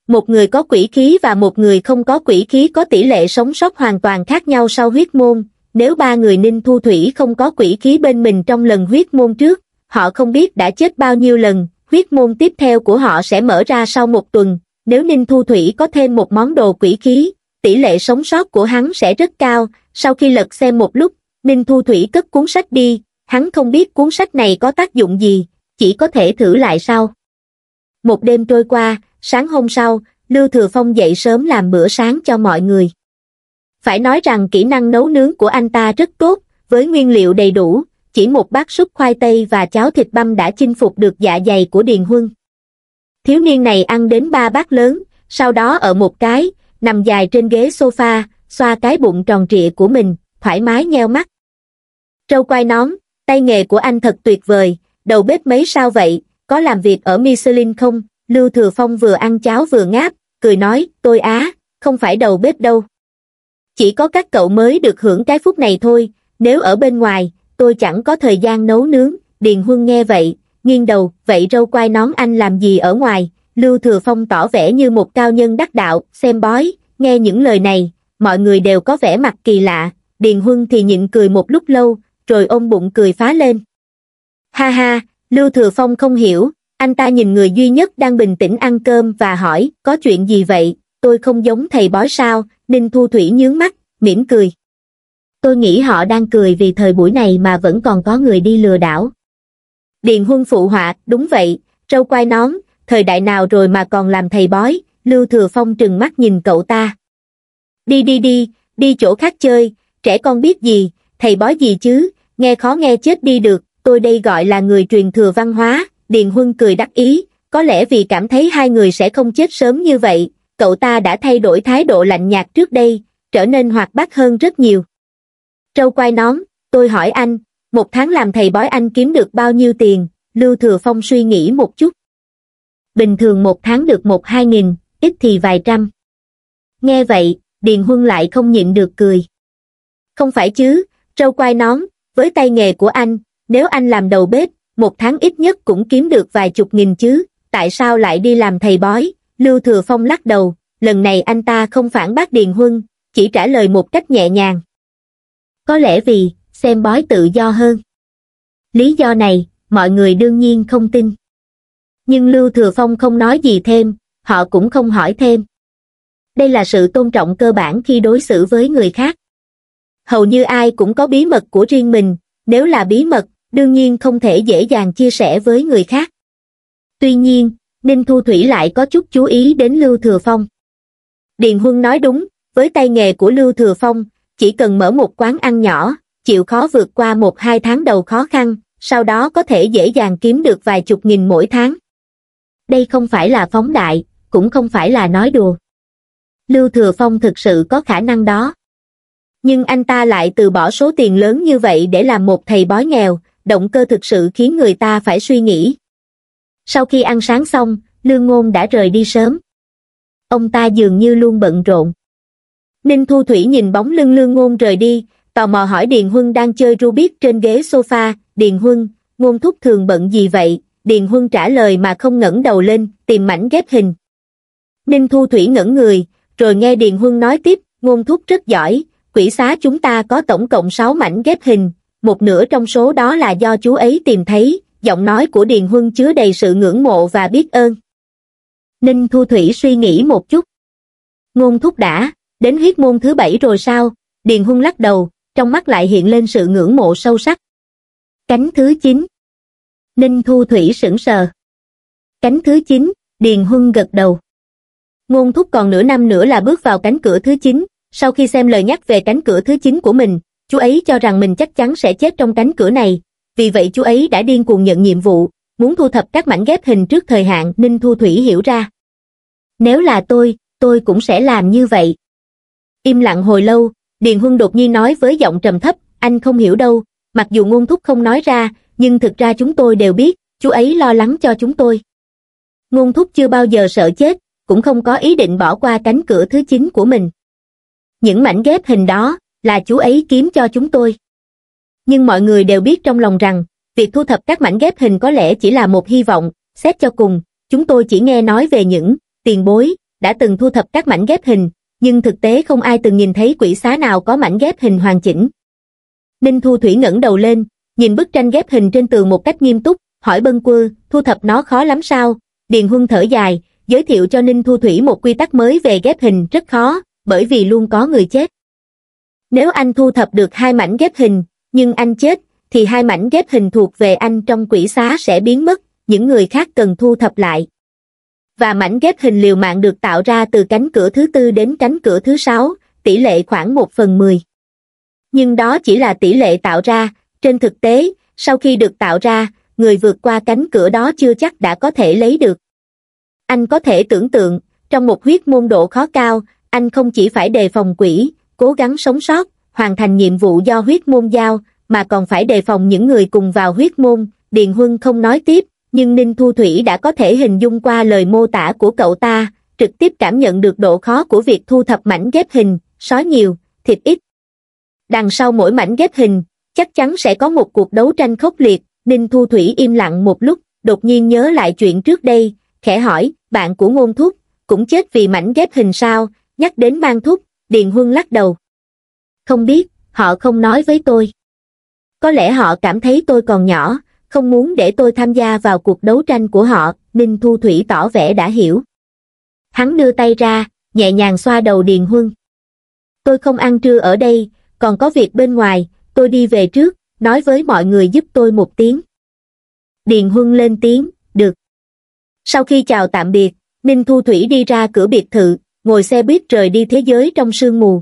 một người có quỷ khí và một người không có quỷ khí có tỷ lệ sống sót hoàn toàn khác nhau sau huyết môn nếu ba người ninh thu thủy không có quỷ khí bên mình trong lần huyết môn trước, họ không biết đã chết bao nhiêu lần, huyết môn tiếp theo của họ sẽ mở ra sau một tuần, nếu ninh thu thủy có thêm một món đồ quỷ khí, tỷ lệ sống sót của hắn sẽ rất cao, sau khi lật xem một lúc, ninh thu thủy cất cuốn sách đi, hắn không biết cuốn sách này có tác dụng gì, chỉ có thể thử lại sau. Một đêm trôi qua, sáng hôm sau, Lưu Thừa Phong dậy sớm làm bữa sáng cho mọi người phải nói rằng kỹ năng nấu nướng của anh ta rất tốt với nguyên liệu đầy đủ chỉ một bát súp khoai tây và cháo thịt băm đã chinh phục được dạ dày của điền huân thiếu niên này ăn đến ba bát lớn sau đó ở một cái nằm dài trên ghế sofa xoa cái bụng tròn trịa của mình thoải mái nheo mắt trâu quai nón tay nghề của anh thật tuyệt vời đầu bếp mấy sao vậy có làm việc ở michelin không lưu thừa phong vừa ăn cháo vừa ngáp cười nói tôi á không phải đầu bếp đâu chỉ có các cậu mới được hưởng cái phút này thôi nếu ở bên ngoài tôi chẳng có thời gian nấu nướng điền huân nghe vậy nghiêng đầu vậy râu quai nón anh làm gì ở ngoài lưu thừa phong tỏ vẻ như một cao nhân đắc đạo xem bói nghe những lời này mọi người đều có vẻ mặt kỳ lạ điền huân thì nhịn cười một lúc lâu rồi ôm bụng cười phá lên ha ha lưu thừa phong không hiểu anh ta nhìn người duy nhất đang bình tĩnh ăn cơm và hỏi có chuyện gì vậy tôi không giống thầy bói sao, Ninh Thu Thủy nhướng mắt, mỉm cười. Tôi nghĩ họ đang cười vì thời buổi này mà vẫn còn có người đi lừa đảo. Điền Huân phụ họa, đúng vậy, trâu quai nón, thời đại nào rồi mà còn làm thầy bói, Lưu Thừa Phong trừng mắt nhìn cậu ta. Đi đi đi, đi chỗ khác chơi, trẻ con biết gì, thầy bói gì chứ, nghe khó nghe chết đi được, tôi đây gọi là người truyền thừa văn hóa, Điền Huân cười đắc ý, có lẽ vì cảm thấy hai người sẽ không chết sớm như vậy, cậu ta đã thay đổi thái độ lạnh nhạt trước đây, trở nên hoạt bát hơn rất nhiều. Trâu quay nón, tôi hỏi anh, một tháng làm thầy bói anh kiếm được bao nhiêu tiền, Lưu Thừa Phong suy nghĩ một chút. Bình thường một tháng được một hai nghìn, ít thì vài trăm. Nghe vậy, Điền Huân lại không nhịn được cười. Không phải chứ, trâu quay nón, với tay nghề của anh, nếu anh làm đầu bếp, một tháng ít nhất cũng kiếm được vài chục nghìn chứ, tại sao lại đi làm thầy bói, Lưu Thừa Phong lắc đầu, lần này anh ta không phản bác Điền Huân, chỉ trả lời một cách nhẹ nhàng. Có lẽ vì, xem bói tự do hơn. Lý do này, mọi người đương nhiên không tin. Nhưng Lưu Thừa Phong không nói gì thêm, họ cũng không hỏi thêm. Đây là sự tôn trọng cơ bản khi đối xử với người khác. Hầu như ai cũng có bí mật của riêng mình, nếu là bí mật, đương nhiên không thể dễ dàng chia sẻ với người khác. Tuy nhiên, ninh thu thủy lại có chút chú ý đến lưu thừa phong điền huân nói đúng với tay nghề của lưu thừa phong chỉ cần mở một quán ăn nhỏ chịu khó vượt qua một hai tháng đầu khó khăn sau đó có thể dễ dàng kiếm được vài chục nghìn mỗi tháng đây không phải là phóng đại cũng không phải là nói đùa lưu thừa phong thực sự có khả năng đó nhưng anh ta lại từ bỏ số tiền lớn như vậy để làm một thầy bói nghèo động cơ thực sự khiến người ta phải suy nghĩ sau khi ăn sáng xong, Lương Ngôn đã rời đi sớm. Ông ta dường như luôn bận rộn. Ninh Thu Thủy nhìn bóng lưng Lương Ngôn rời đi, tò mò hỏi Điền Huân đang chơi Rubik trên ghế sofa. Điền Huân, Ngôn Thúc thường bận gì vậy? Điền Huân trả lời mà không ngẩng đầu lên, tìm mảnh ghép hình. Ninh Thu Thủy ngẩn người, rồi nghe Điền Huân nói tiếp, Ngôn Thúc rất giỏi, quỷ xá chúng ta có tổng cộng 6 mảnh ghép hình, một nửa trong số đó là do chú ấy tìm thấy, giọng nói của Điền Huân chứa đầy sự ngưỡng mộ và biết ơn. Ninh Thu Thủy suy nghĩ một chút. Ngôn thúc đã, đến huyết môn thứ bảy rồi sao? Điền Huân lắc đầu, trong mắt lại hiện lên sự ngưỡng mộ sâu sắc. Cánh thứ 9 Ninh Thu Thủy sững sờ. Cánh thứ 9, Điền Huân gật đầu. Ngôn thúc còn nửa năm nữa là bước vào cánh cửa thứ 9, sau khi xem lời nhắc về cánh cửa thứ 9 của mình, chú ấy cho rằng mình chắc chắn sẽ chết trong cánh cửa này, vì vậy chú ấy đã điên cuồng nhận nhiệm vụ, muốn thu thập các mảnh ghép hình trước thời hạn Ninh Thu Thủy hiểu ra. Nếu là tôi, tôi cũng sẽ làm như vậy. Im lặng hồi lâu, Điền Huân đột nhiên nói với giọng trầm thấp, anh không hiểu đâu, mặc dù ngôn thúc không nói ra, nhưng thực ra chúng tôi đều biết, chú ấy lo lắng cho chúng tôi. Ngôn thúc chưa bao giờ sợ chết, cũng không có ý định bỏ qua cánh cửa thứ chín của mình. Những mảnh ghép hình đó là chú ấy kiếm cho chúng tôi nhưng mọi người đều biết trong lòng rằng, việc thu thập các mảnh ghép hình có lẽ chỉ là một hy vọng, xét cho cùng, chúng tôi chỉ nghe nói về những tiền bối đã từng thu thập các mảnh ghép hình, nhưng thực tế không ai từng nhìn thấy quỷ xá nào có mảnh ghép hình hoàn chỉnh. Ninh Thu Thủy ngẩng đầu lên, nhìn bức tranh ghép hình trên tường một cách nghiêm túc, hỏi Bân Quơ, thu thập nó khó lắm sao? Điền Huân thở dài, giới thiệu cho Ninh Thu Thủy một quy tắc mới về ghép hình rất khó, bởi vì luôn có người chết. Nếu anh thu thập được hai mảnh ghép hình, nhưng anh chết thì hai mảnh ghép hình thuộc về anh trong quỷ xá sẽ biến mất những người khác cần thu thập lại và mảnh ghép hình liều mạng được tạo ra từ cánh cửa thứ tư đến cánh cửa thứ sáu tỷ lệ khoảng một phần mười nhưng đó chỉ là tỷ lệ tạo ra trên thực tế sau khi được tạo ra người vượt qua cánh cửa đó chưa chắc đã có thể lấy được anh có thể tưởng tượng trong một huyết môn độ khó cao anh không chỉ phải đề phòng quỷ cố gắng sống sót hoàn thành nhiệm vụ do huyết môn giao, mà còn phải đề phòng những người cùng vào huyết môn, Điền Huân không nói tiếp, nhưng Ninh Thu Thủy đã có thể hình dung qua lời mô tả của cậu ta, trực tiếp cảm nhận được độ khó của việc thu thập mảnh ghép hình, sói nhiều, thịt ít. Đằng sau mỗi mảnh ghép hình, chắc chắn sẽ có một cuộc đấu tranh khốc liệt, Ninh Thu Thủy im lặng một lúc, đột nhiên nhớ lại chuyện trước đây, khẽ hỏi, bạn của ngôn thúc, cũng chết vì mảnh ghép hình sao, nhắc đến mang thúc, Điền Huân lắc đầu không biết, họ không nói với tôi. Có lẽ họ cảm thấy tôi còn nhỏ, không muốn để tôi tham gia vào cuộc đấu tranh của họ, Ninh Thu Thủy tỏ vẻ đã hiểu. Hắn đưa tay ra, nhẹ nhàng xoa đầu Điền Huân. Tôi không ăn trưa ở đây, còn có việc bên ngoài, tôi đi về trước, nói với mọi người giúp tôi một tiếng. Điền Huân lên tiếng, được. Sau khi chào tạm biệt, Ninh Thu Thủy đi ra cửa biệt thự, ngồi xe buýt rời đi thế giới trong sương mù.